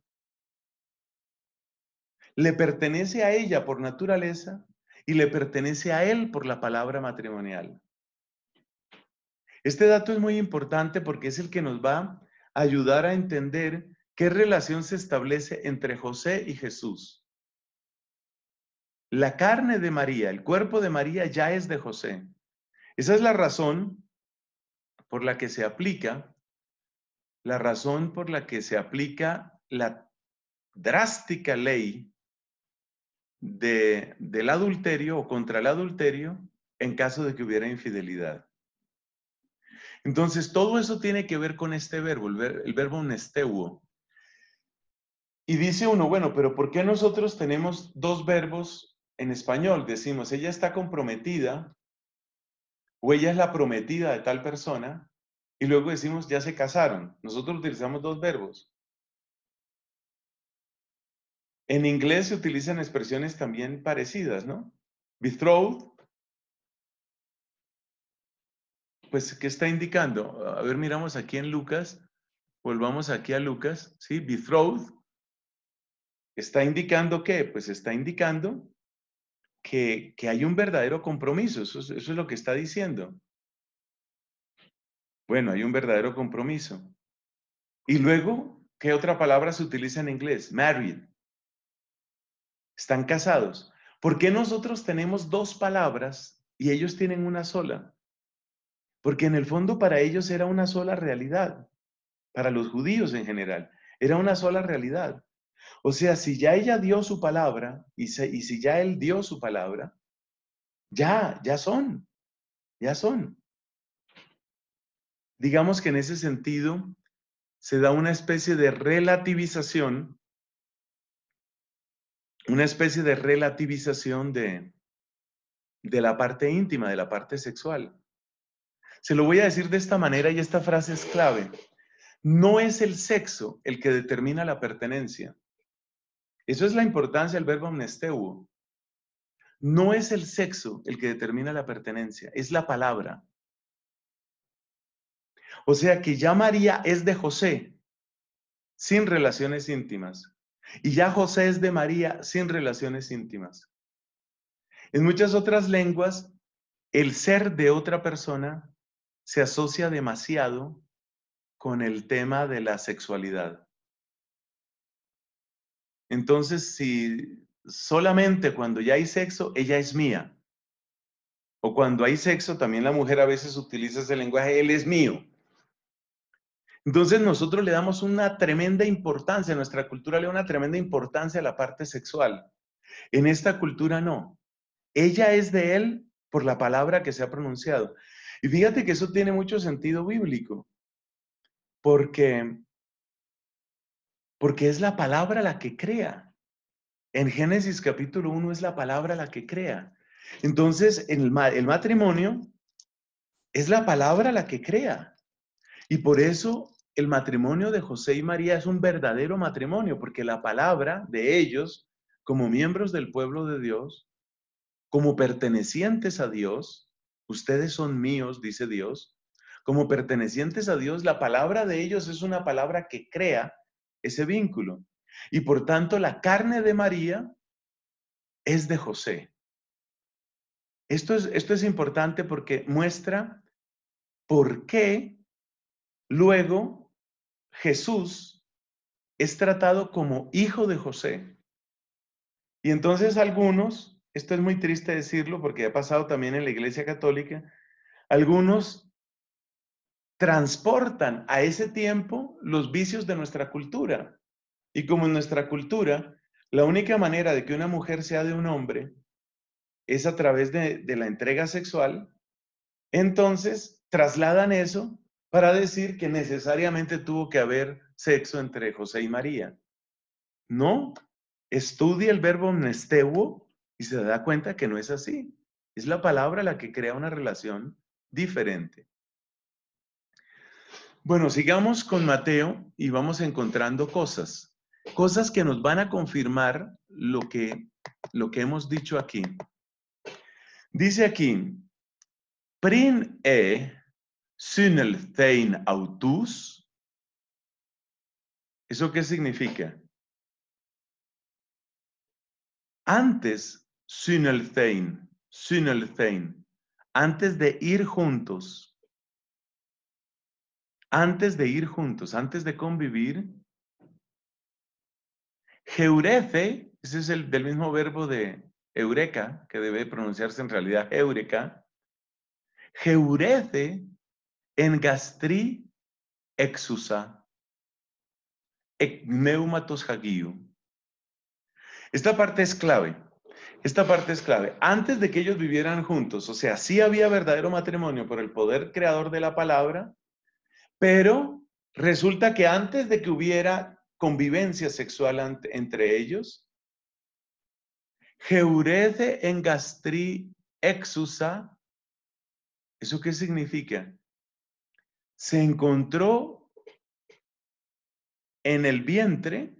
Le pertenece a ella por naturaleza y le pertenece a él por la palabra matrimonial. Este dato es muy importante porque es el que nos va a ayudar a entender qué relación se establece entre José y Jesús. La carne de María, el cuerpo de María ya es de José. Esa es la razón por la que se aplica, la razón por la que se aplica la drástica ley del adulterio o contra el adulterio en caso de que hubiera infidelidad. Entonces, todo eso tiene que ver con este verbo, el, verbo nesteuo. Y dice uno, bueno, pero ¿por qué nosotros tenemos dos verbos en español? Decimos, ella está comprometida o ella es la prometida de tal persona y luego decimos, ya se casaron. Nosotros utilizamos dos verbos. En inglés se utilizan expresiones también parecidas, ¿no? Betrothed pues, ¿qué está indicando? A ver, miramos aquí en Lucas, volvamos aquí a Lucas, ¿sí? Betrothed. ¿Está indicando qué? Pues está indicando que, hay un verdadero compromiso, eso es, eso es lo que está diciendo. Bueno, hay un verdadero compromiso. Y luego, ¿qué otra palabra se utiliza en inglés? Married. Están casados. ¿Por qué nosotros tenemos dos palabras y ellos tienen una sola? porque en el fondo para ellos era una sola realidad, para los judíos en general, era una sola realidad. O sea, si ya ella dio su palabra y, si ya él dio su palabra, ya, ya son, ya son. Digamos que en ese sentido se da una especie de relativización, una especie de relativización de, de la parte íntima, de la parte sexual. Se lo voy a decir de esta manera y esta frase es clave. No es el sexo el que determina la pertenencia. Eso es la importancia del verbo amnesteuo. No es el sexo el que determina la pertenencia, es la palabra. O sea que ya María es de José, sin relaciones íntimas. Y ya José es de María, sin relaciones íntimas. En muchas otras lenguas, el ser de otra persona se asocia demasiado con el tema de la sexualidad. Entonces, si solamente cuando ya hay sexo, ella es mía. O cuando hay sexo, también la mujer a veces utiliza ese lenguaje, él es mío. Entonces nosotros le damos una tremenda importancia, nuestra cultura le da una tremenda importancia a la parte sexual. En esta cultura no. Ella es de él por la palabra que se ha pronunciado. Y fíjate que eso tiene mucho sentido bíblico, porque, porque es la palabra la que crea. En Génesis capítulo 1 es la palabra la que crea. Entonces, el, el matrimonio es la palabra la que crea. Y por eso el matrimonio de José y María es un verdadero matrimonio, porque la palabra de ellos, como miembros del pueblo de Dios, como pertenecientes a Dios, Ustedes son míos, dice Dios. Como pertenecientes a Dios, la palabra de ellos es una palabra que crea ese vínculo. Y por tanto, la carne de María es de José. Esto es, esto es importante porque muestra por qué luego Jesús es tratado como hijo de José. Y entonces algunos esto es muy triste decirlo porque ha pasado también en la Iglesia Católica, algunos transportan a ese tiempo los vicios de nuestra cultura. Y como en nuestra cultura, la única manera de que una mujer sea de un hombre es a través de, la entrega sexual, entonces trasladan eso para decir que necesariamente tuvo que haber sexo entre José y María. No, estudia el verbo mnesteuo y se da cuenta que no es así. Es la palabra la que crea una relación diferente. Bueno, sigamos con Mateo y vamos encontrando cosas, cosas que nos van a confirmar lo que, lo que hemos dicho aquí. Dice aquí, prin e tein autus. ¿Eso qué significa? Antes el fein, antes de ir juntos, antes de ir juntos, antes de convivir, jeurece ese es el del mismo verbo de eureka, que debe pronunciarse en realidad eureka, Jeurece en gastri exusa, Neumatos hagio. Esta parte es clave esta parte es clave. Antes de que ellos vivieran juntos, o sea, sí había verdadero matrimonio por el poder creador de la palabra, pero resulta que antes de que hubiera convivencia sexual entre ellos, Geurece en exusa, ¿eso qué significa? Se encontró en el vientre,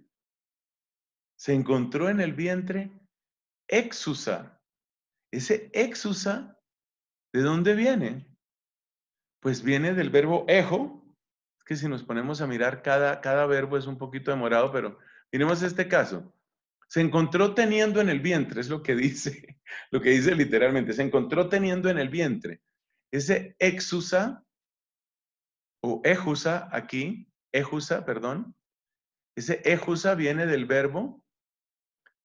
se encontró en el vientre exusa. Ese exusa, ¿de dónde viene? Pues viene del verbo ejo, es que si nos ponemos a mirar cada, cada verbo es un poquito demorado, pero miremos este caso. Se encontró teniendo en el vientre, es lo que [LAUGHS] dice, lo que dice literalmente, se encontró teniendo en el vientre. Ese exusa o ejusa aquí, ejusa, perdón, ese ejusa viene del verbo,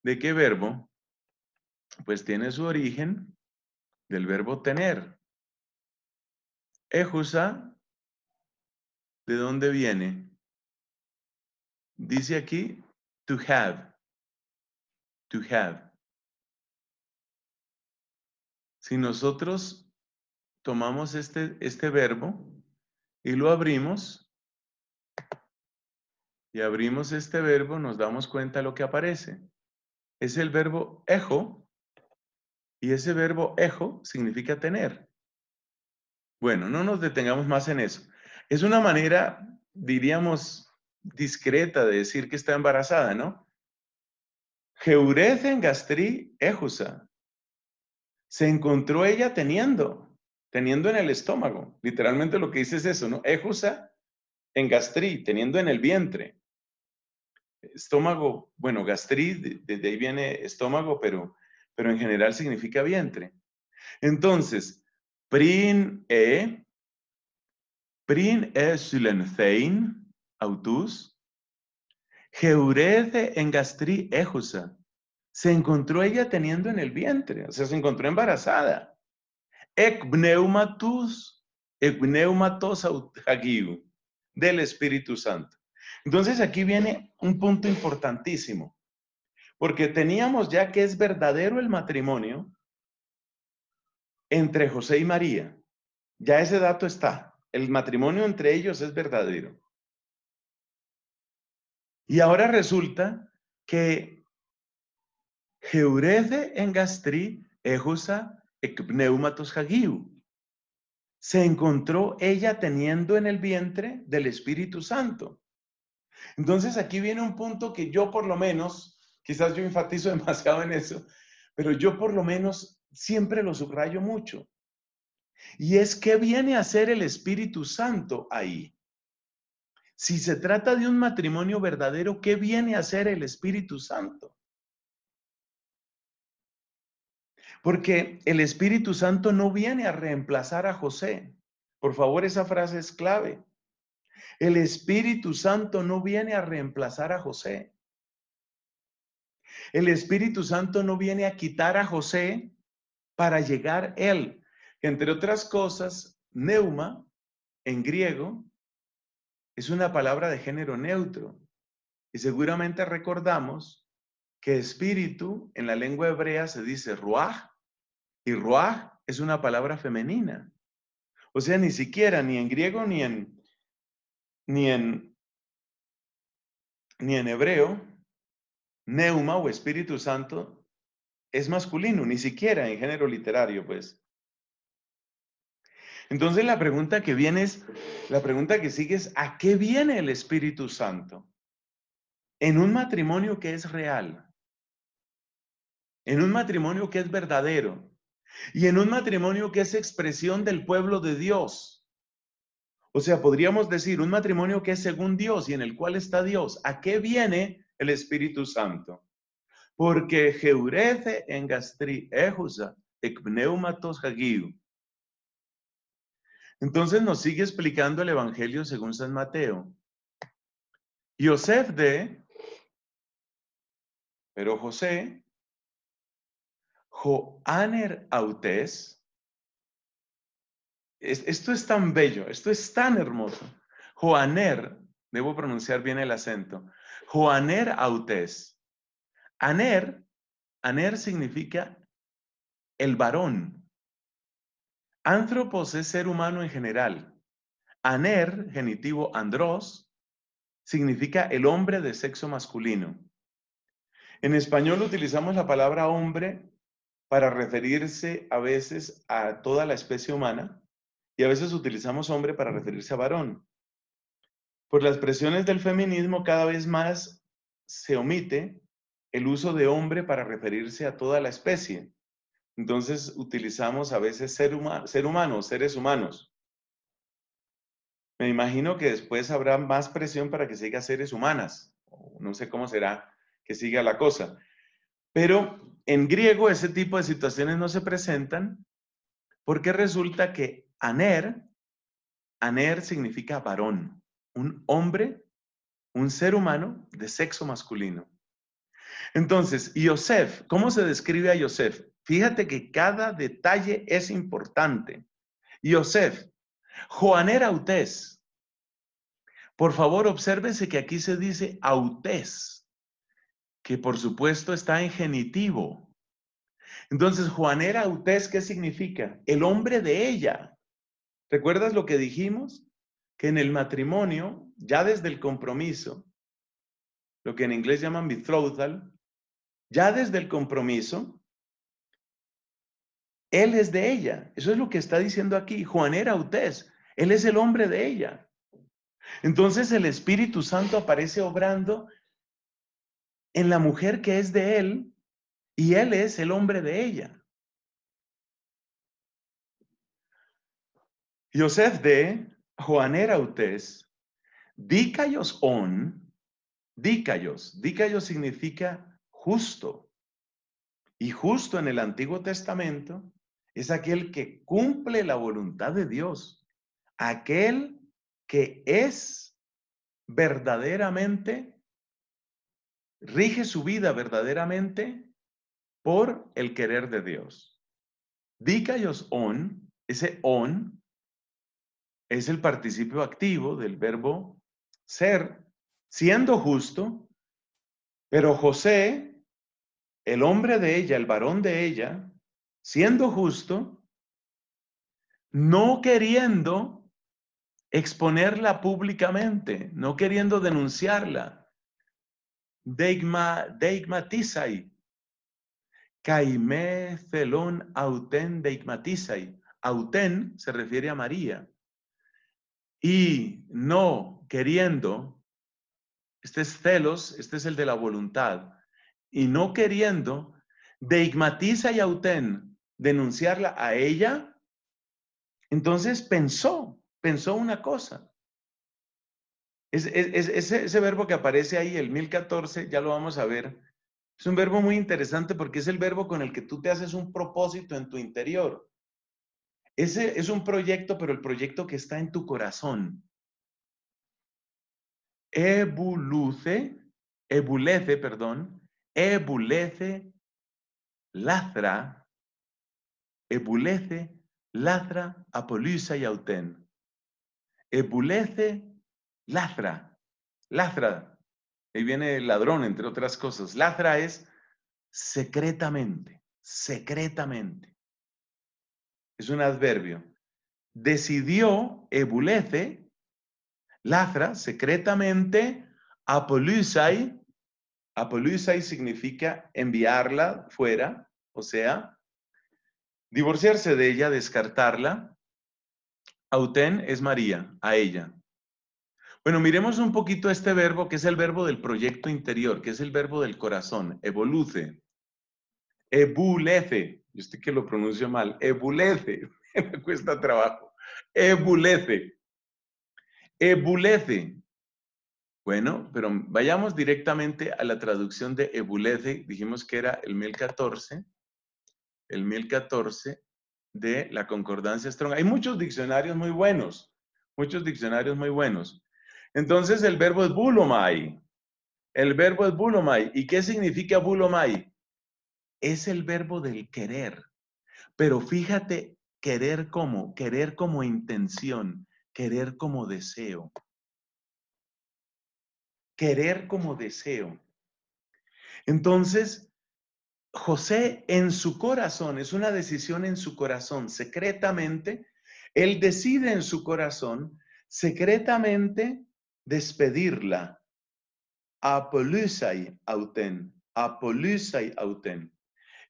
¿de qué verbo? Pues tiene su origen del verbo tener. Ejusa, ¿de dónde viene? Dice aquí, to have. To have. Si nosotros tomamos este, este verbo y lo abrimos, y abrimos este verbo, nos damos cuenta de lo que aparece. Es el verbo ejo, y ese verbo ejo significa tener. Bueno, no nos detengamos más en eso. Es una manera, diríamos, discreta de decir que está embarazada, ¿no? en gastri ejusa. Se encontró ella teniendo, teniendo en el estómago. Literalmente lo que dice es eso, ¿no? Ejusa en gastri, teniendo en el vientre. Estómago, bueno, gastri, desde ahí viene estómago, pero pero en general significa vientre. Entonces, prin e, prin e sylenthein, autus, geurede en ejusa. Se encontró ella teniendo en el vientre, o sea, se encontró embarazada. Ekbneumatus, aut hagiu, del Espíritu Santo. Entonces aquí viene un punto importantísimo. Porque teníamos ya que es verdadero el matrimonio entre José y María. Ya ese dato está. El matrimonio entre ellos es verdadero. Y ahora resulta que Geurede en Gastri, Ejusa, Ekpneumatos Hagiu. Se encontró ella teniendo en el vientre del Espíritu Santo. Entonces aquí viene un punto que yo por lo menos Quizás yo enfatizo [LAUGHS] demasiado en eso, pero yo por lo menos siempre lo subrayo mucho. Y es que viene a ser el Espíritu Santo ahí. Si se trata de un matrimonio verdadero, ¿qué viene a ser el Espíritu Santo? Porque el Espíritu Santo no viene a reemplazar a José. Por favor, esa frase es clave. El Espíritu Santo no viene a reemplazar a José. El Espíritu Santo no viene a quitar a José para llegar él. Entre otras cosas, neuma en griego es una palabra de género neutro. Y seguramente recordamos que espíritu en la lengua hebrea se dice ruaj y ruaj es una palabra femenina. O sea, ni siquiera ni en griego ni en ni en ni en hebreo Neuma o Espíritu Santo es masculino, ni siquiera en género literario, pues. Entonces la pregunta que viene es, la pregunta que sigue es, ¿a qué viene el Espíritu Santo? En un matrimonio que es real, en un matrimonio que es verdadero y en un matrimonio que es expresión del pueblo de Dios. O sea, podríamos decir un matrimonio que es según Dios y en el cual está Dios. ¿A qué viene el Espíritu Santo. Porque Jeurece en Gastri Ejusa, Ecpneumatos Hagiu. Entonces nos sigue explicando el Evangelio según San Mateo. Yosef de, pero José, Joaner Autes, esto es tan bello, esto es tan hermoso. Joaner, debo pronunciar bien el acento, Juaner Autes. Aner, aner significa el varón. Antropos es ser humano en general. Aner, genitivo andros, significa el hombre de sexo masculino. En español utilizamos la palabra hombre para referirse a veces a toda la especie humana y a veces utilizamos hombre para referirse a varón por las presiones del feminismo cada vez más se omite el uso de hombre para referirse a toda la especie. Entonces utilizamos a veces ser, humano, seres humanos. Me imagino que después habrá más presión para que siga seres humanas. No sé cómo será que siga la cosa. Pero en griego ese tipo de situaciones no se presentan porque resulta que aner, aner significa varón un hombre, un ser humano de sexo masculino. Entonces, Yosef, ¿cómo se describe a Yosef? Fíjate que cada detalle es importante. Yosef, juanera Utes. Por favor, obsérvese que aquí se dice autés, que por supuesto está en genitivo. Entonces, Juanera autés, ¿qué significa? El hombre de ella. ¿Recuerdas lo que dijimos? que en el matrimonio, ya desde el compromiso, lo que en inglés llaman betrothal, ya desde el compromiso, él es de ella. Eso es lo que está diciendo aquí. Juan era usted. Él es el hombre de ella. Entonces el Espíritu Santo aparece obrando en la mujer que es de él y él es el hombre de ella. Yosef de Juan Utes, dicayos on, dicayos, dicayos significa justo. Y justo en el Antiguo Testamento es aquel que cumple la voluntad de Dios, aquel que es verdaderamente, rige su vida verdaderamente por el querer de Dios. Dicayos on, ese on es el participio activo del verbo ser, siendo justo, pero José, el hombre de ella, el varón de ella, siendo justo, no queriendo exponerla públicamente, no queriendo denunciarla. deigmatizai. Caimé felon auten deigmatizai. Auten se refiere a María y no queriendo, este es celos, este es el de la voluntad, y no queriendo, deigmatiza y autén denunciarla a ella, entonces pensó, pensó una cosa. ese, verbo que aparece ahí, el 1014, ya lo vamos a ver, es un verbo muy interesante porque es el verbo con el que tú te haces un propósito en tu interior. Ese es un proyecto, pero el proyecto que está en tu corazón. Ebuluce, ebulece, perdón, ebulece, lazra, ebulece, lazra, apolisa y autén. Ebulece, lazra, lazra. Ahí viene el ladrón, entre otras cosas. Lazra es secretamente, secretamente es un adverbio. Decidió Ebulece, Lazra, secretamente, Apolusai. Apolusai significa enviarla fuera, o sea, divorciarse de ella, descartarla. Auten es María, a ella. Bueno, miremos un poquito este verbo, que es el verbo del proyecto interior, que es el verbo del corazón, evoluce, ebulece. Yo que lo pronuncio mal, ebulece, [LAUGHS] me cuesta trabajo, ebulece, ebulece. Bueno, pero vayamos directamente a la traducción de ebulece, dijimos que era el 1014, el 1014 de la concordancia Strong. Hay muchos diccionarios muy buenos, muchos diccionarios muy buenos. Entonces el verbo es bulomai, el verbo es bulomai. ¿Y qué significa bulomai? es el verbo del querer. Pero fíjate, querer como, querer como intención, querer como deseo. Querer como deseo. Entonces, José en su corazón, es una decisión en su corazón, secretamente, él decide en su corazón, secretamente, despedirla. Apolusai auten, apolusai auten.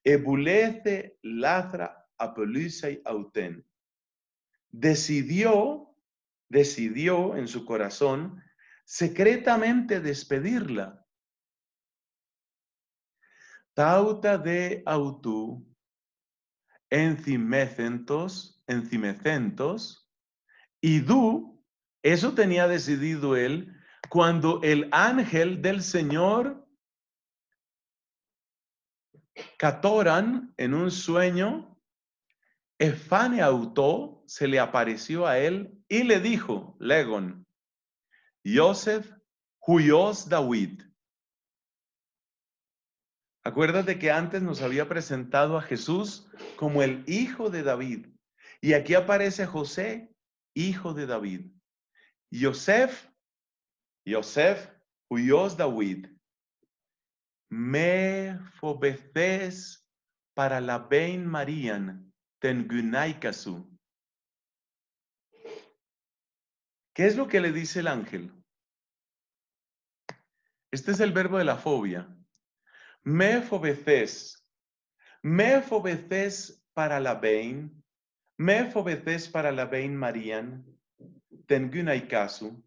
Ebulece Lazra Apolisei Auten. Decidió, decidió en su corazón secretamente despedirla. Tauta de autú, encimecentos, encimecentos, Y du, eso tenía decidido él cuando el ángel del Señor Catoran, en un sueño, Efaneautó, se le apareció a él y le dijo, Legon, Yosef Huyos David. Acuérdate que antes nos había presentado a Jesús como el hijo de David. Y aquí aparece José, hijo de David. Yosef, Yosef Huyos David me fobeces para la vein Marian tengunaikasu. ¿Qué es lo que le dice el ángel? Este es el verbo de la fobia. Me fobeces. Me fobeces para la vein. Me fobeces para la vein Marian tengunaikasu.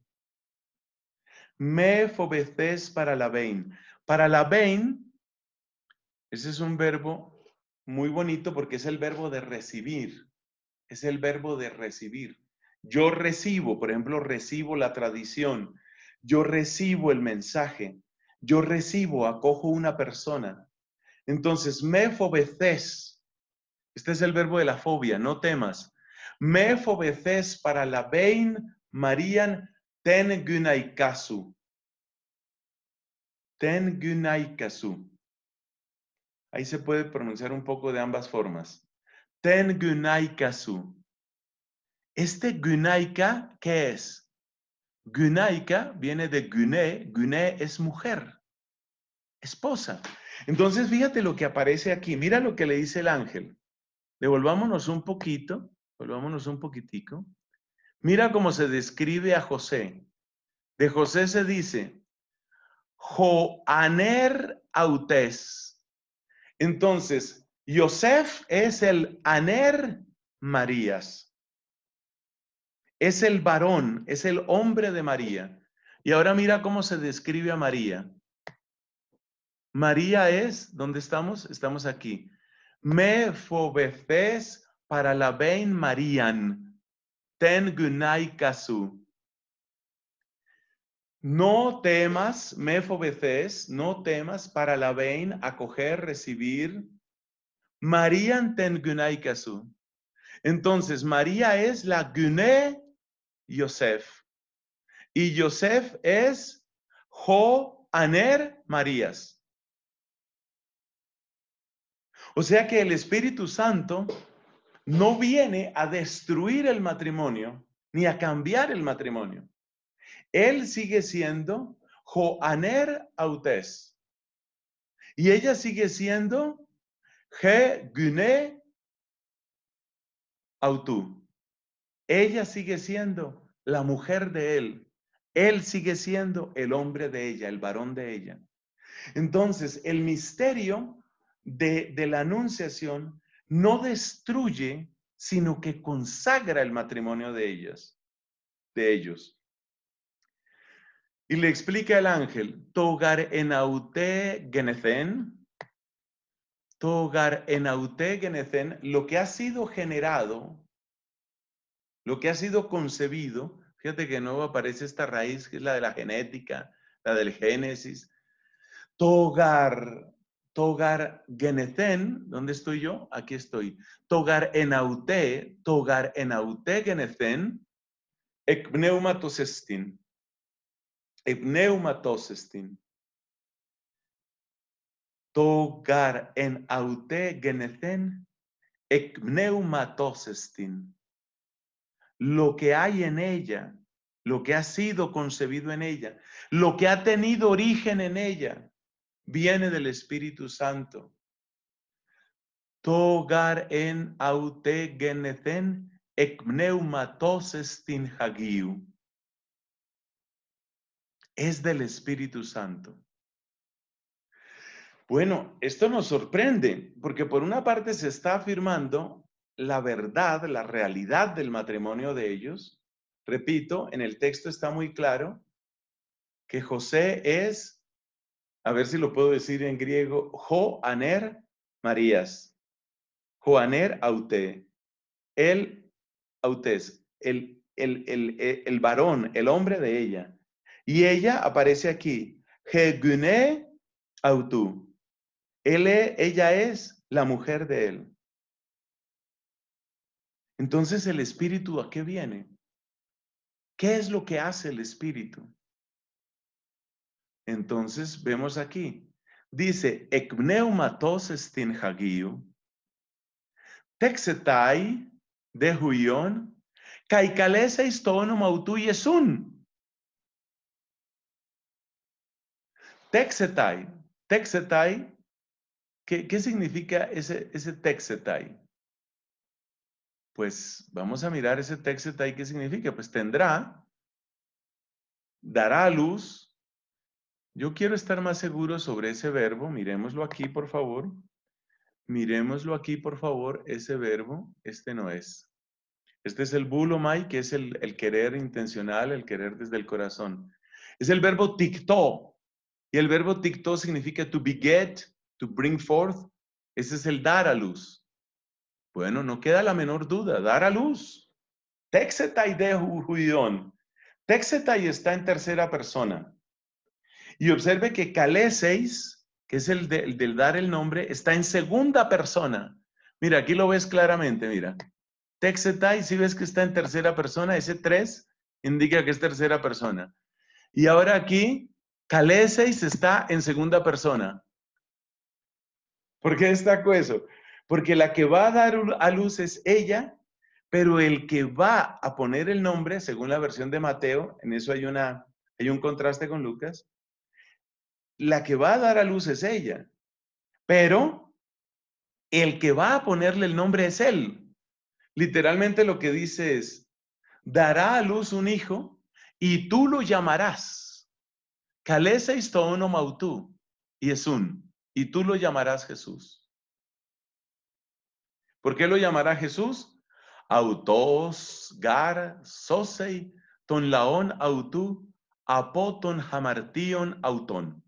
Me fobeces para la vein. Para la vein, ese es un verbo muy bonito porque es el verbo de recibir. Es el verbo de recibir. Yo recibo, por ejemplo, recibo la tradición. Yo recibo el mensaje. Yo recibo, acojo una persona. Entonces, me fobeces. Este es el verbo de la fobia, no temas. Me fobeces para la vein Marian ten gunaikasu ten Tengunaikasu. Ahí se puede pronunciar un poco de ambas formas. ten Tengunaikasu. Este gunaika, ¿qué es? Gunaika viene de gune. Gune es mujer, esposa. Entonces, fíjate lo que aparece aquí. Mira lo que le dice el ángel. Devolvámonos un poquito, volvámonos un poquitico. Mira cómo se describe a José. De José se dice, Joaner Autes. Entonces, Yosef es el Aner Marías. Es el varón, es el hombre de María. Y ahora mira cómo se describe a María. María es, ¿dónde estamos? Estamos aquí. Me fobeces para la vein Marian. Ten gunai kasu. No temas, mefobeces, no temas para la vein acoger, recibir. María ten Entonces, María es la guné Yosef. Y Yosef es Jo Aner Marías. O sea que el Espíritu Santo no viene a destruir el matrimonio ni a cambiar el matrimonio. Él sigue siendo Joaner Autes. Y ella sigue siendo He Gune Autu. Ella sigue siendo la mujer de él. Él sigue siendo el hombre de ella, el varón de ella. Entonces, el misterio de, de la anunciación no destruye, sino que consagra el matrimonio de ellas, de ellos. Y le explica el ángel, togar enaute genecen, togar en auté genecen, lo que ha sido generado, lo que ha sido concebido, fíjate que no aparece esta raíz que es la de la genética, la del génesis, togar, togar genecen, ¿dónde estoy yo? Aquí estoy, togar enaute, togar enaute genecen, ekneumatosestin Epneumatosestin. Eh, Togar en autegenecen αουτέ Lo que hay en ella, lo que ha sido concebido en ella, lo que ha tenido origen en ella, viene del Espíritu Santo. Togar en aute genethen ekneumatoses hagiu es del Espíritu Santo. Bueno, esto nos sorprende porque por una parte se está afirmando la verdad, la realidad del matrimonio de ellos. Repito, en el texto está muy claro que José es, a ver si lo puedo decir en griego, Joaner Marías, Joaner Aute, el autés, el, el, el, el varón, el hombre de ella. Y ella aparece aquí. Hegune autu. E, ella es la mujer de él. Entonces, ¿el espíritu a qué viene? ¿Qué es lo que hace el espíritu? Entonces, vemos aquí. Dice, ekneumatos estin hagiu, texetai de huion, caicalesa autu yesun. Texetai. Texetai. ¿Qué, significa ese, ese texetai? Pues vamos a mirar ese texetai. ¿Qué significa? Pues tendrá, dará luz. Yo quiero estar más seguro sobre ese verbo. Miremoslo aquí, por favor. Miremoslo aquí, por favor. Ese verbo, este no es. Este es el bulomai, que es el, querer intencional, el querer desde el corazón. Es el verbo tikto. Y el verbo tikto significa to beget, to bring forth. Ese es el dar a luz. Bueno, no queda la menor duda, dar a luz. Texetai de huidón. Texetai está en tercera persona. Y observe que seis, que es el, del dar el nombre, está en segunda persona. Mira, aquí lo ves claramente, mira. Texetai, si ves que está en tercera persona, ese tres indica que es tercera persona. Y ahora aquí se está en segunda persona. ¿Por qué destaco eso? Porque la que va a dar a luz es ella, pero el que va a poner el nombre, según la versión de Mateo, en eso hay, una, hay un contraste con Lucas, la que va a dar a luz es ella, pero el que va a ponerle el nombre es él. Literalmente lo que dice es, dará a luz un hijo y tú lo llamarás Caleseis y mautú, un y tú lo llamarás Jesús. ¿Por qué lo llamará Jesús? Autos, gar, sosei, ton laón autú, apoton hamartion auton.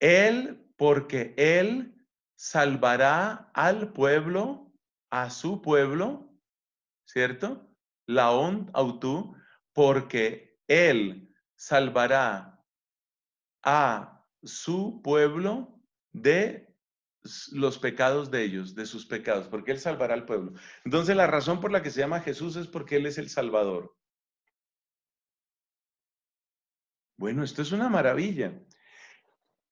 Él, porque él salvará al pueblo, a su pueblo, ¿cierto? Laón autú, porque él salvará a su pueblo de los pecados de ellos, de sus pecados, porque Él salvará al pueblo. Entonces la razón por la que se llama Jesús es porque Él es el Salvador. Bueno, esto es una maravilla.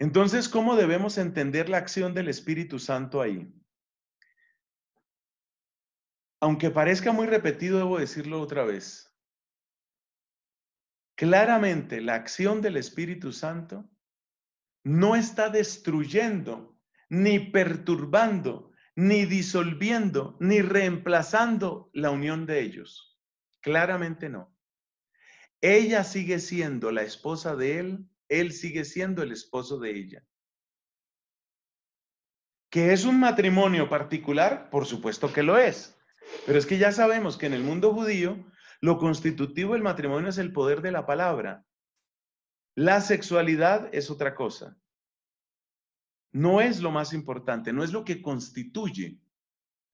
Entonces, ¿cómo debemos entender la acción del Espíritu Santo ahí? Aunque parezca muy repetido, debo decirlo otra vez claramente la acción del Espíritu Santo no está destruyendo, ni perturbando, ni disolviendo, ni reemplazando la unión de ellos. Claramente no. Ella sigue siendo la esposa de él, él sigue siendo el esposo de ella. ¿Que es un matrimonio particular? Por supuesto que lo es. Pero es que ya sabemos que en el mundo judío lo constitutivo del matrimonio es el poder de la palabra. La sexualidad es otra cosa. No es lo más importante, no es lo que constituye.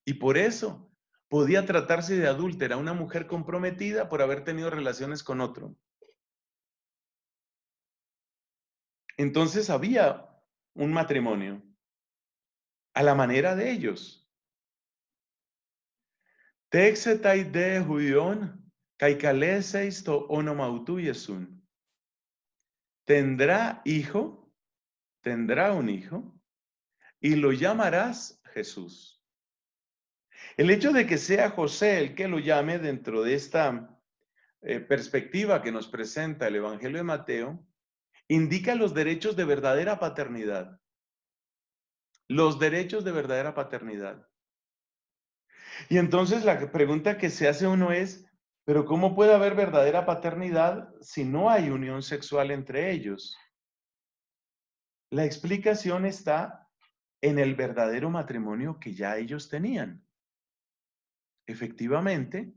Y por eso podía tratarse de adúltera una mujer comprometida por haber tenido relaciones con otro. Entonces había un matrimonio a la manera de ellos. Texetai de es un. Tendrá hijo, tendrá un hijo, y lo llamarás Jesús. El hecho de que sea José el que lo llame dentro de esta eh, perspectiva que nos presenta el Evangelio de Mateo, indica los derechos de verdadera paternidad. Los derechos de verdadera paternidad. Y entonces la pregunta que se hace uno es, pero ¿cómo puede haber verdadera paternidad si no hay unión sexual entre ellos? La explicación está en el verdadero matrimonio que ya ellos tenían. Efectivamente,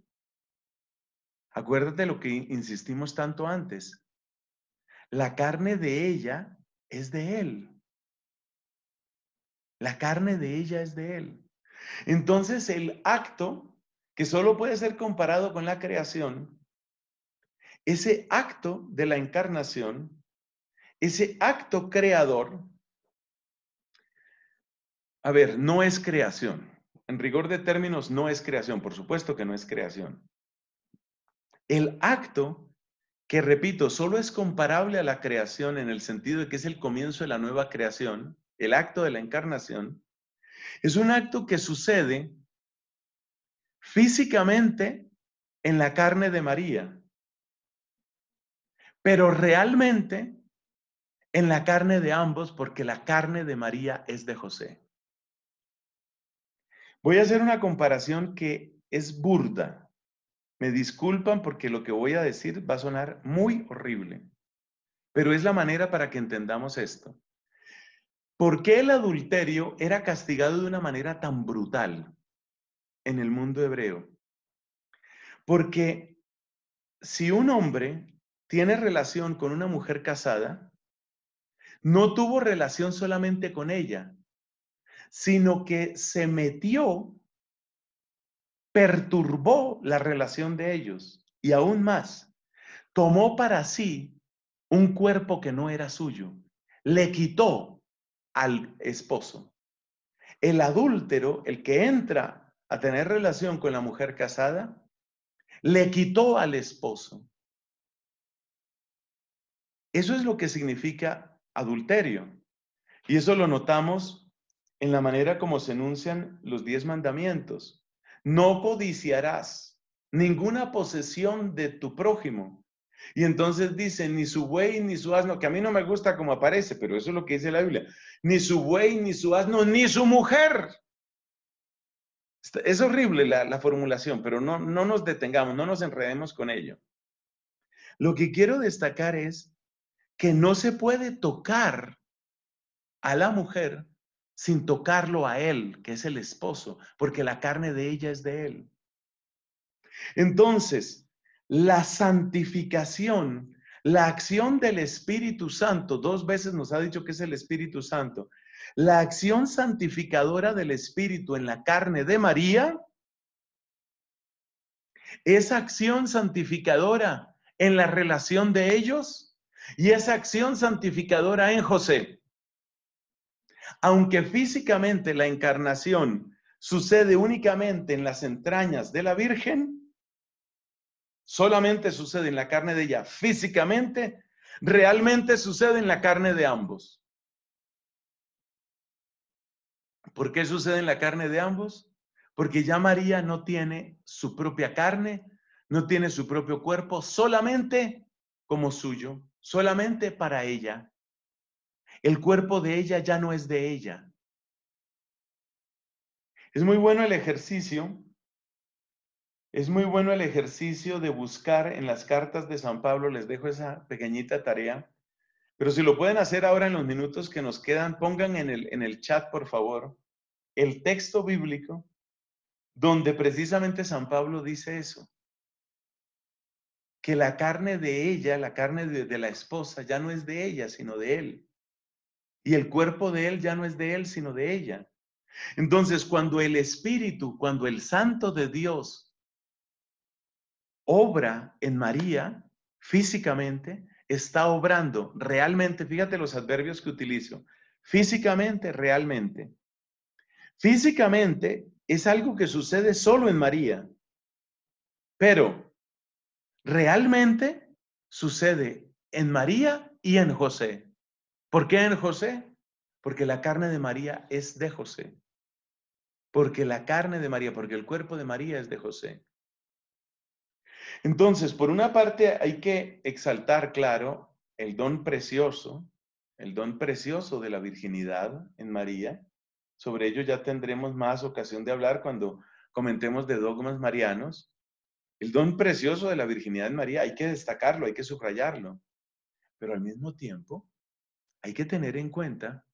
acuérdate lo que insistimos tanto antes, la carne de ella es de él. La carne de ella es de él. Entonces el acto que solo puede ser comparado con la creación, ese acto de la encarnación, ese acto creador, a ver, no es creación. En rigor de términos, no es creación. Por supuesto que no es creación. El acto, que repito, solo es comparable a la creación en el sentido de que es el comienzo de la nueva creación, el acto de la encarnación, es un acto que sucede físicamente en la carne de María, pero realmente en la carne de ambos, porque la carne de María es de José. Voy a hacer una comparación que es burda. Me disculpan porque lo que voy a decir va a sonar muy horrible, pero es la manera para que entendamos esto. ¿Por qué el adulterio era castigado de una manera tan brutal? en el mundo hebreo. Porque si un hombre tiene relación con una mujer casada, no tuvo relación solamente con ella, sino que se metió, perturbó la relación de ellos y aún más, tomó para sí un cuerpo que no era suyo, le quitó al esposo. El adúltero, el que entra a tener relación con la mujer casada, le quitó al esposo. Eso es lo que significa adulterio. Y eso lo notamos en la manera como se enuncian los diez mandamientos. No codiciarás ninguna posesión de tu prójimo. Y entonces dice, ni su buey ni su asno, que a mí no me gusta como aparece, pero eso es lo que dice la Biblia, ni su buey ni su asno, ni su mujer es horrible la, formulación, pero no, no nos detengamos, no nos enredemos con ello. Lo que quiero destacar es que no se puede tocar a la mujer sin tocarlo a él, que es el esposo, porque la carne de ella es de él. Entonces, la santificación, la acción del Espíritu Santo, dos veces nos ha dicho que es el Espíritu Santo, la acción santificadora del Espíritu en la carne de María, esa acción santificadora en la relación de ellos y esa acción santificadora en José. Aunque físicamente la encarnación sucede únicamente en las entrañas de la Virgen, solamente sucede en la carne de ella físicamente, realmente sucede en la carne de ambos. ¿Por qué sucede en la carne de ambos? Porque ya María no tiene su propia carne, no tiene su propio cuerpo, solamente como suyo, solamente para ella. El cuerpo de ella ya no es de ella. Es muy bueno el ejercicio, es muy bueno el ejercicio de buscar en las cartas de San Pablo, les dejo esa pequeñita tarea, pero si lo pueden hacer ahora en los minutos que nos quedan, pongan en el, en el chat, por favor, el texto bíblico donde precisamente San Pablo dice eso, que la carne de ella, la carne de, la esposa, ya no es de ella, sino de él. Y el cuerpo de él ya no es de él, sino de ella. Entonces, cuando el Espíritu, cuando el Santo de Dios obra en María físicamente, está obrando realmente, fíjate los adverbios que utilizo, físicamente, realmente. Físicamente es algo que sucede solo en María, pero realmente sucede en María y en José. ¿Por qué en José? Porque la carne de María es de José. Porque la carne de María, porque el cuerpo de María es de José. Entonces, por una parte hay que exaltar, claro, el don precioso, el don precioso de la virginidad en María, sobre ello ya tendremos más ocasión de hablar cuando comentemos de dogmas marianos. El don precioso de la virginidad de María hay que destacarlo, hay que subrayarlo. Pero al mismo tiempo, hay que tener en cuenta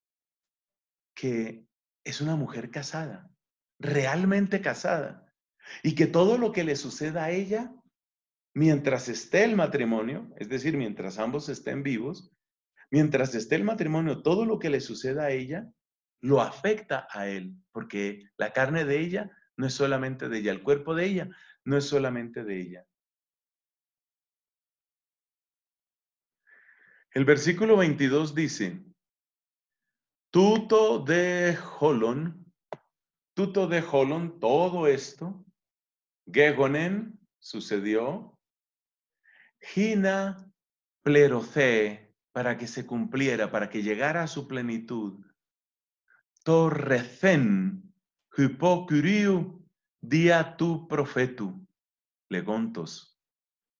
que es una mujer casada, realmente casada, y que todo lo que le suceda a ella, mientras esté el matrimonio, es decir, mientras ambos estén vivos, mientras esté el matrimonio, todo lo que le suceda a ella lo afecta a él, porque la carne de ella no es solamente de ella, el cuerpo de ella no es solamente de ella. El versículo 22 dice, tuto de holon, tuto de holon, todo esto, gegonen, sucedió, gina plerocé, para que se cumpliera, para que llegara a su plenitud, dia tu profetu, legontos.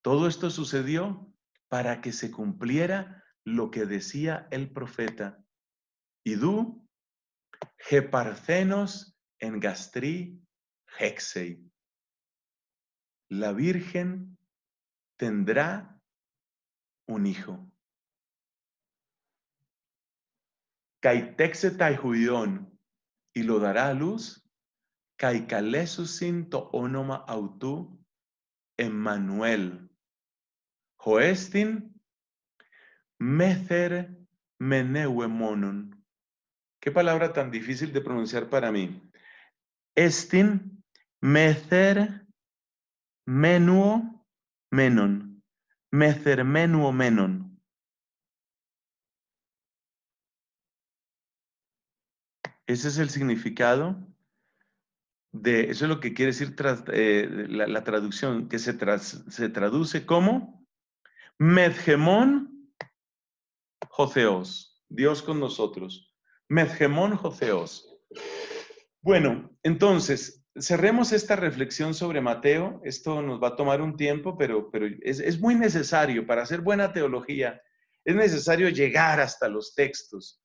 Todo esto sucedió para que se cumpliera lo que decía el profeta. tú, geparcenos en gastri hexei. La Virgen tendrá un hijo. Καιτέξε τα η λοδαρα λους και καλεσουσιν το όνομα αυτού, Εμμανουέλ. Χοέστην, μέθερ νέου μόνον. Qué palabra tan difícil de pronunciar para mí. Estin, μέθερ menuo, menon. Mecer, menuo, menon. Ese es el significado de, eso es lo que quiere decir eh, la, traducción, que se, traduce como Medgemón Joseos, Dios con nosotros. Medgemón Joseos. Bueno, entonces, cerremos esta reflexión sobre Mateo. Esto nos va a tomar un tiempo, pero, pero es, es muy necesario para hacer buena teología. Es necesario llegar hasta los textos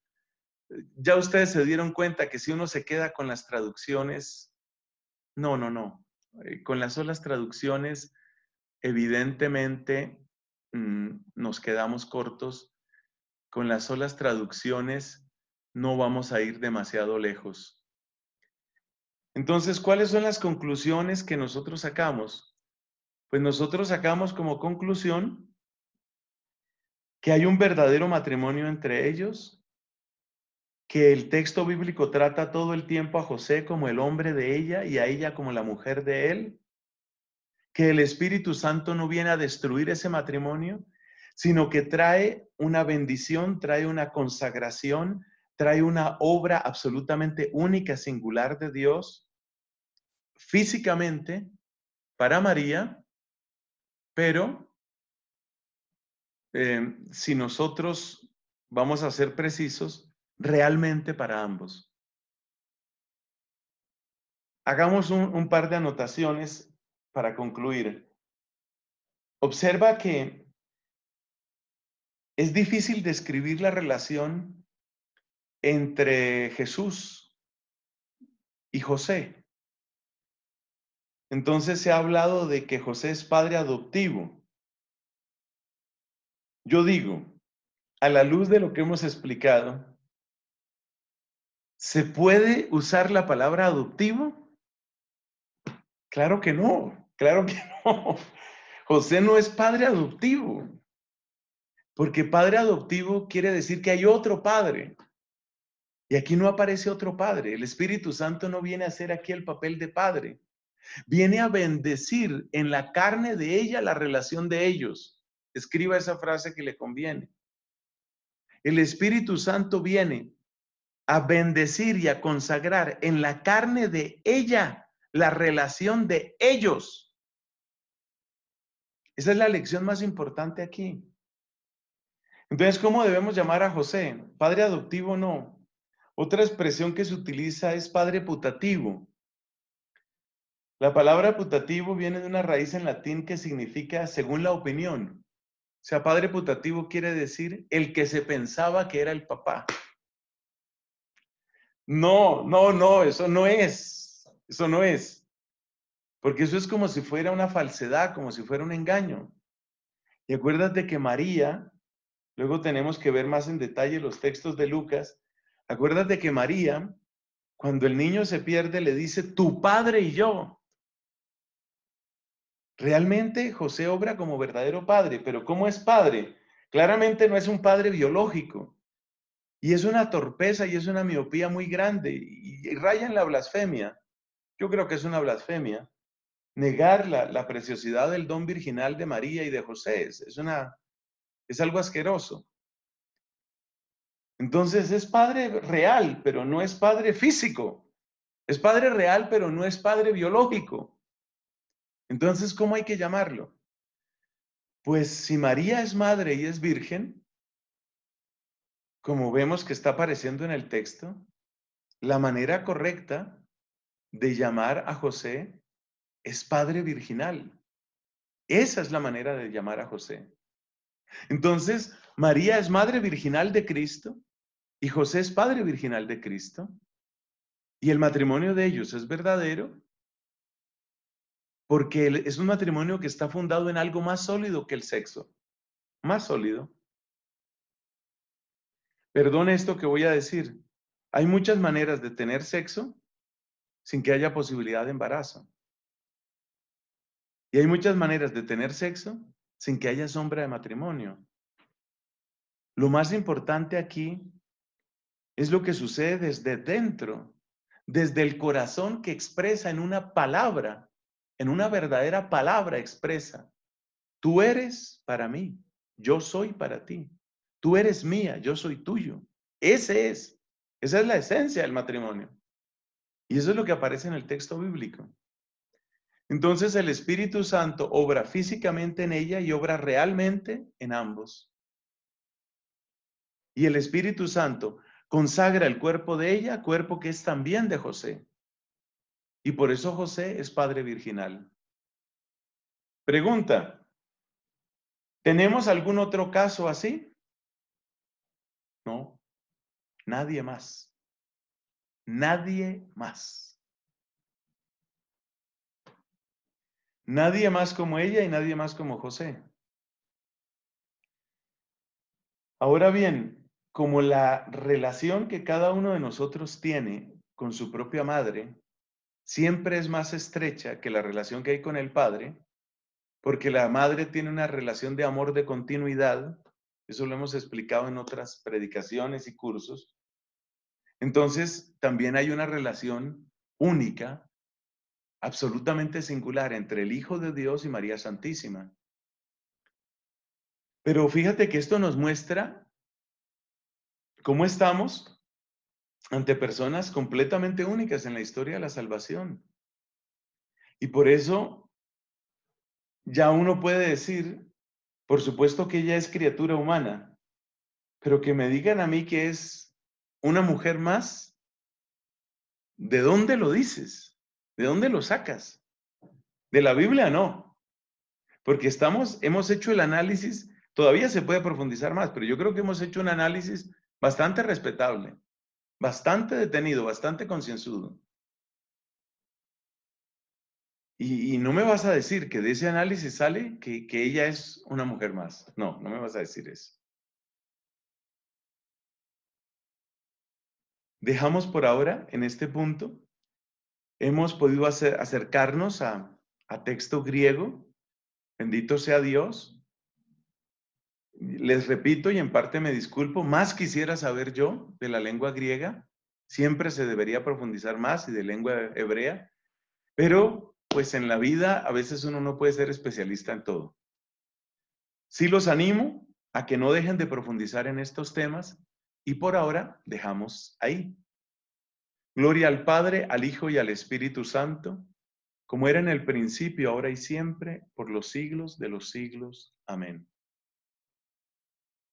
ya ustedes se dieron cuenta que si uno se queda con las traducciones, no, no, no. Eh, con las solas traducciones, evidentemente mm, nos quedamos cortos. Con las solas traducciones no vamos a ir demasiado lejos. Entonces, ¿cuáles son las conclusiones que nosotros sacamos? Pues nosotros sacamos como conclusión que hay un verdadero matrimonio entre ellos, que el texto bíblico trata todo el tiempo a José como el hombre de ella y a ella como la mujer de él, que el Espíritu Santo no viene a destruir ese matrimonio, sino que trae una bendición, trae una consagración, trae una obra absolutamente única, singular de Dios, físicamente para María, pero eh, si nosotros vamos a ser precisos, realmente para ambos. Hagamos un, un par de anotaciones para concluir. Observa que es difícil describir la relación entre Jesús y José. Entonces se ha hablado de que José es padre adoptivo. Yo digo, a la luz de lo que hemos explicado, ¿Se puede usar la palabra adoptivo? Claro que no, claro que [LAUGHS] no. José no es padre adoptivo, porque padre adoptivo quiere decir que hay otro padre. Y aquí no aparece otro padre. El Espíritu Santo no viene a hacer aquí el papel de padre. Viene a bendecir en la carne de ella la relación de ellos. Escriba esa frase que le conviene. El Espíritu Santo viene a bendecir y a consagrar en la carne de ella la relación de ellos. Esa es la lección más importante aquí. Entonces, ¿cómo debemos llamar a José? Padre adoptivo no. Otra expresión que se utiliza es padre putativo. La palabra putativo viene de una raíz en latín que significa según la opinión. O sea, padre putativo quiere decir el que se pensaba que era el papá. No, no, no, eso no es. Eso no es. Porque eso es como si fuera una falsedad, como si fuera un engaño. Y acuérdate que María, luego tenemos que ver más en detalle los textos de Lucas, acuérdate que María, cuando el niño se pierde, le dice, tu padre y yo. Realmente José obra como verdadero padre, pero ¿cómo es padre? Claramente no es un padre biológico, y es una torpeza y es una miopía muy grande y, raya en la blasfemia. Yo creo que es una blasfemia. Negar la, preciosidad del don virginal de María y de José una, es algo asqueroso. Entonces es padre real, pero no es padre físico. Es padre real, pero no es padre biológico. Entonces, ¿cómo hay que llamarlo? Pues si María es madre y es virgen, como vemos que está apareciendo en el texto, la manera correcta de llamar a José es padre virginal. Esa es la manera de llamar a José. Entonces, María es madre virginal de Cristo y José es padre virginal de Cristo. Y el matrimonio de ellos es verdadero porque es un matrimonio que está fundado en algo más sólido que el sexo. Más sólido. Perdone esto que voy a decir. Hay muchas maneras de tener sexo sin que haya posibilidad de embarazo. Y hay muchas maneras de tener sexo sin que haya sombra de matrimonio. Lo más importante aquí es lo que sucede desde dentro, desde el corazón que expresa en una palabra, en una verdadera palabra expresa. Tú eres para mí, yo soy para ti. Tú eres mía, yo soy tuyo. Ese es, esa es la esencia del matrimonio. Y eso es lo que aparece en el texto bíblico. Entonces el Espíritu Santo obra físicamente en ella y obra realmente en ambos. Y el Espíritu Santo consagra el cuerpo de ella, cuerpo que es también de José. Y por eso José es padre virginal. Pregunta, ¿tenemos algún otro caso así? No, nadie más. Nadie más. Nadie más como ella y nadie más como José. Ahora bien, como la relación que cada uno de nosotros tiene con su propia madre siempre es más estrecha que la relación que hay con el padre, porque la madre tiene una relación de amor de continuidad eso lo hemos explicado en otras predicaciones y cursos. Entonces, también hay una relación única, absolutamente singular, entre el Hijo de Dios y María Santísima. Pero fíjate que esto nos muestra cómo estamos ante personas completamente únicas en la historia de la salvación. Y por eso ya uno puede decir por supuesto que ella es criatura humana, pero que me digan a mí que es una mujer más, ¿de dónde lo dices? ¿De dónde lo sacas? De la Biblia no, porque estamos, hemos hecho el análisis, todavía se puede profundizar más, pero yo creo que hemos hecho un análisis bastante respetable, bastante detenido, bastante concienzudo. Y, no me vas a decir que de ese análisis sale que, ella es una mujer más. No, no me vas a decir eso. Dejamos por ahora, en este punto, hemos podido acercarnos a, a texto griego. Bendito sea Dios. Les repito y en parte me disculpo, más quisiera saber yo de la lengua griega. Siempre se debería profundizar más y de lengua hebrea. Pero pues en la vida a veces uno no puede ser especialista en todo. Sí los animo a que no dejen de profundizar en estos temas y por ahora dejamos ahí. Gloria al Padre, al Hijo y al Espíritu Santo, como era en el principio, ahora y siempre, por los siglos de los siglos. Amén.